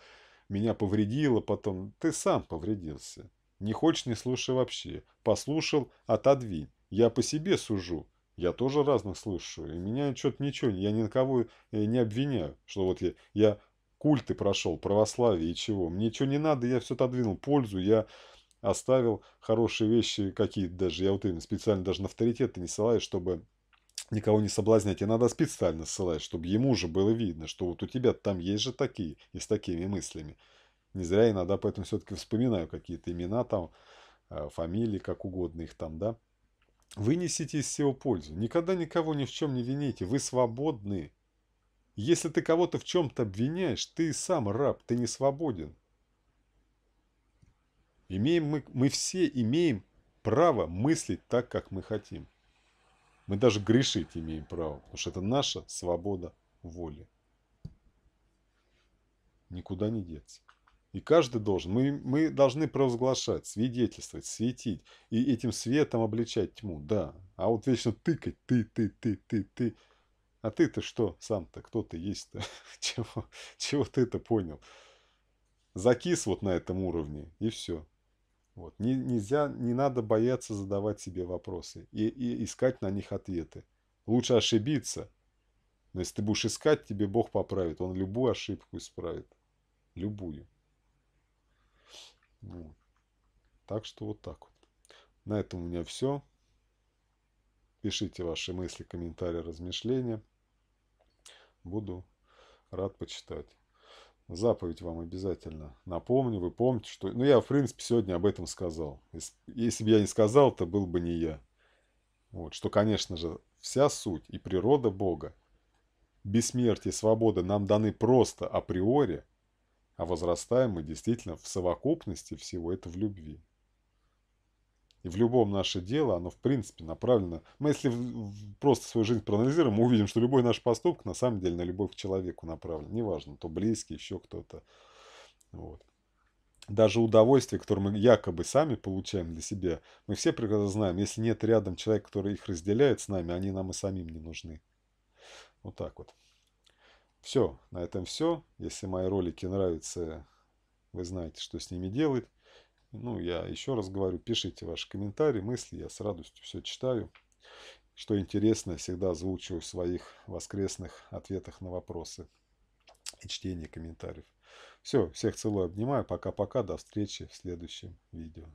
Speaker 1: меня повредило, потом ты сам повредился. Не хочешь, не слушай вообще. Послушал, отодвинь. Я по себе сужу, я тоже разных слушаю. И меня что-то ничего, я ни на кого э, не обвиняю. Что вот я, я культы прошел, православие и чего. Мне ничего не надо, я все отодвинул. Пользу я оставил, хорошие вещи какие-то даже. Я вот именно специально даже на авторитеты не ссылаюсь, чтобы никого не соблазнять. И надо специально ссылать, чтобы ему же было видно, что вот у тебя там есть же такие, и с такими мыслями. Не зря иногда поэтому все-таки вспоминаю какие-то имена там, э, фамилии, как угодно их там, да. Вынесите из всего пользу. Никогда никого ни в чем не вините. Вы свободны. Если ты кого-то в чем-то обвиняешь, ты сам раб, ты не свободен. Имеем мы, мы все имеем право мыслить так, как мы хотим. Мы даже грешить имеем право, потому что это наша свобода воли. Никуда не деться. И каждый должен. Мы, мы должны провозглашать, свидетельствовать, светить. И этим светом обличать тьму, да. А вот вечно тыкать, ты, ты, ты, ты, ты. А ты-то что сам-то? Кто ты есть-то? Чего, чего ты это понял? Закис вот на этом уровне, и все. Вот. Не, нельзя, не надо бояться задавать себе вопросы и, и искать на них ответы. Лучше ошибиться. Но если ты будешь искать, тебе Бог поправит. Он любую ошибку исправит. Любую. Вот. Так что вот так вот. На этом у меня все. Пишите ваши мысли, комментарии, размышления. Буду рад почитать. Заповедь вам обязательно напомню. Вы помните, что... Ну, я, в принципе, сегодня об этом сказал. Если, если бы я не сказал, то был бы не я. Вот, что, конечно же, вся суть и природа Бога, бессмертие и свобода нам даны просто априори – а возрастаем мы действительно в совокупности всего это в любви. И в любом наше дело, оно в принципе направлено... Мы если просто свою жизнь проанализируем, мы увидим, что любой наш поступок на самом деле на любовь к человеку направлен. Неважно, то близкий, еще кто-то. Вот. Даже удовольствие, которое мы якобы сами получаем для себя, мы все прекрасно знаем, если нет рядом человека, который их разделяет с нами, они нам и самим не нужны. Вот так вот. Все, на этом все. Если мои ролики нравятся, вы знаете, что с ними делать. Ну, я еще раз говорю, пишите ваши комментарии, мысли, я с радостью все читаю. Что интересно, всегда озвучиваю в своих воскресных ответах на вопросы и чтение комментариев. Все, всех целую, обнимаю. Пока-пока, до встречи в следующем видео.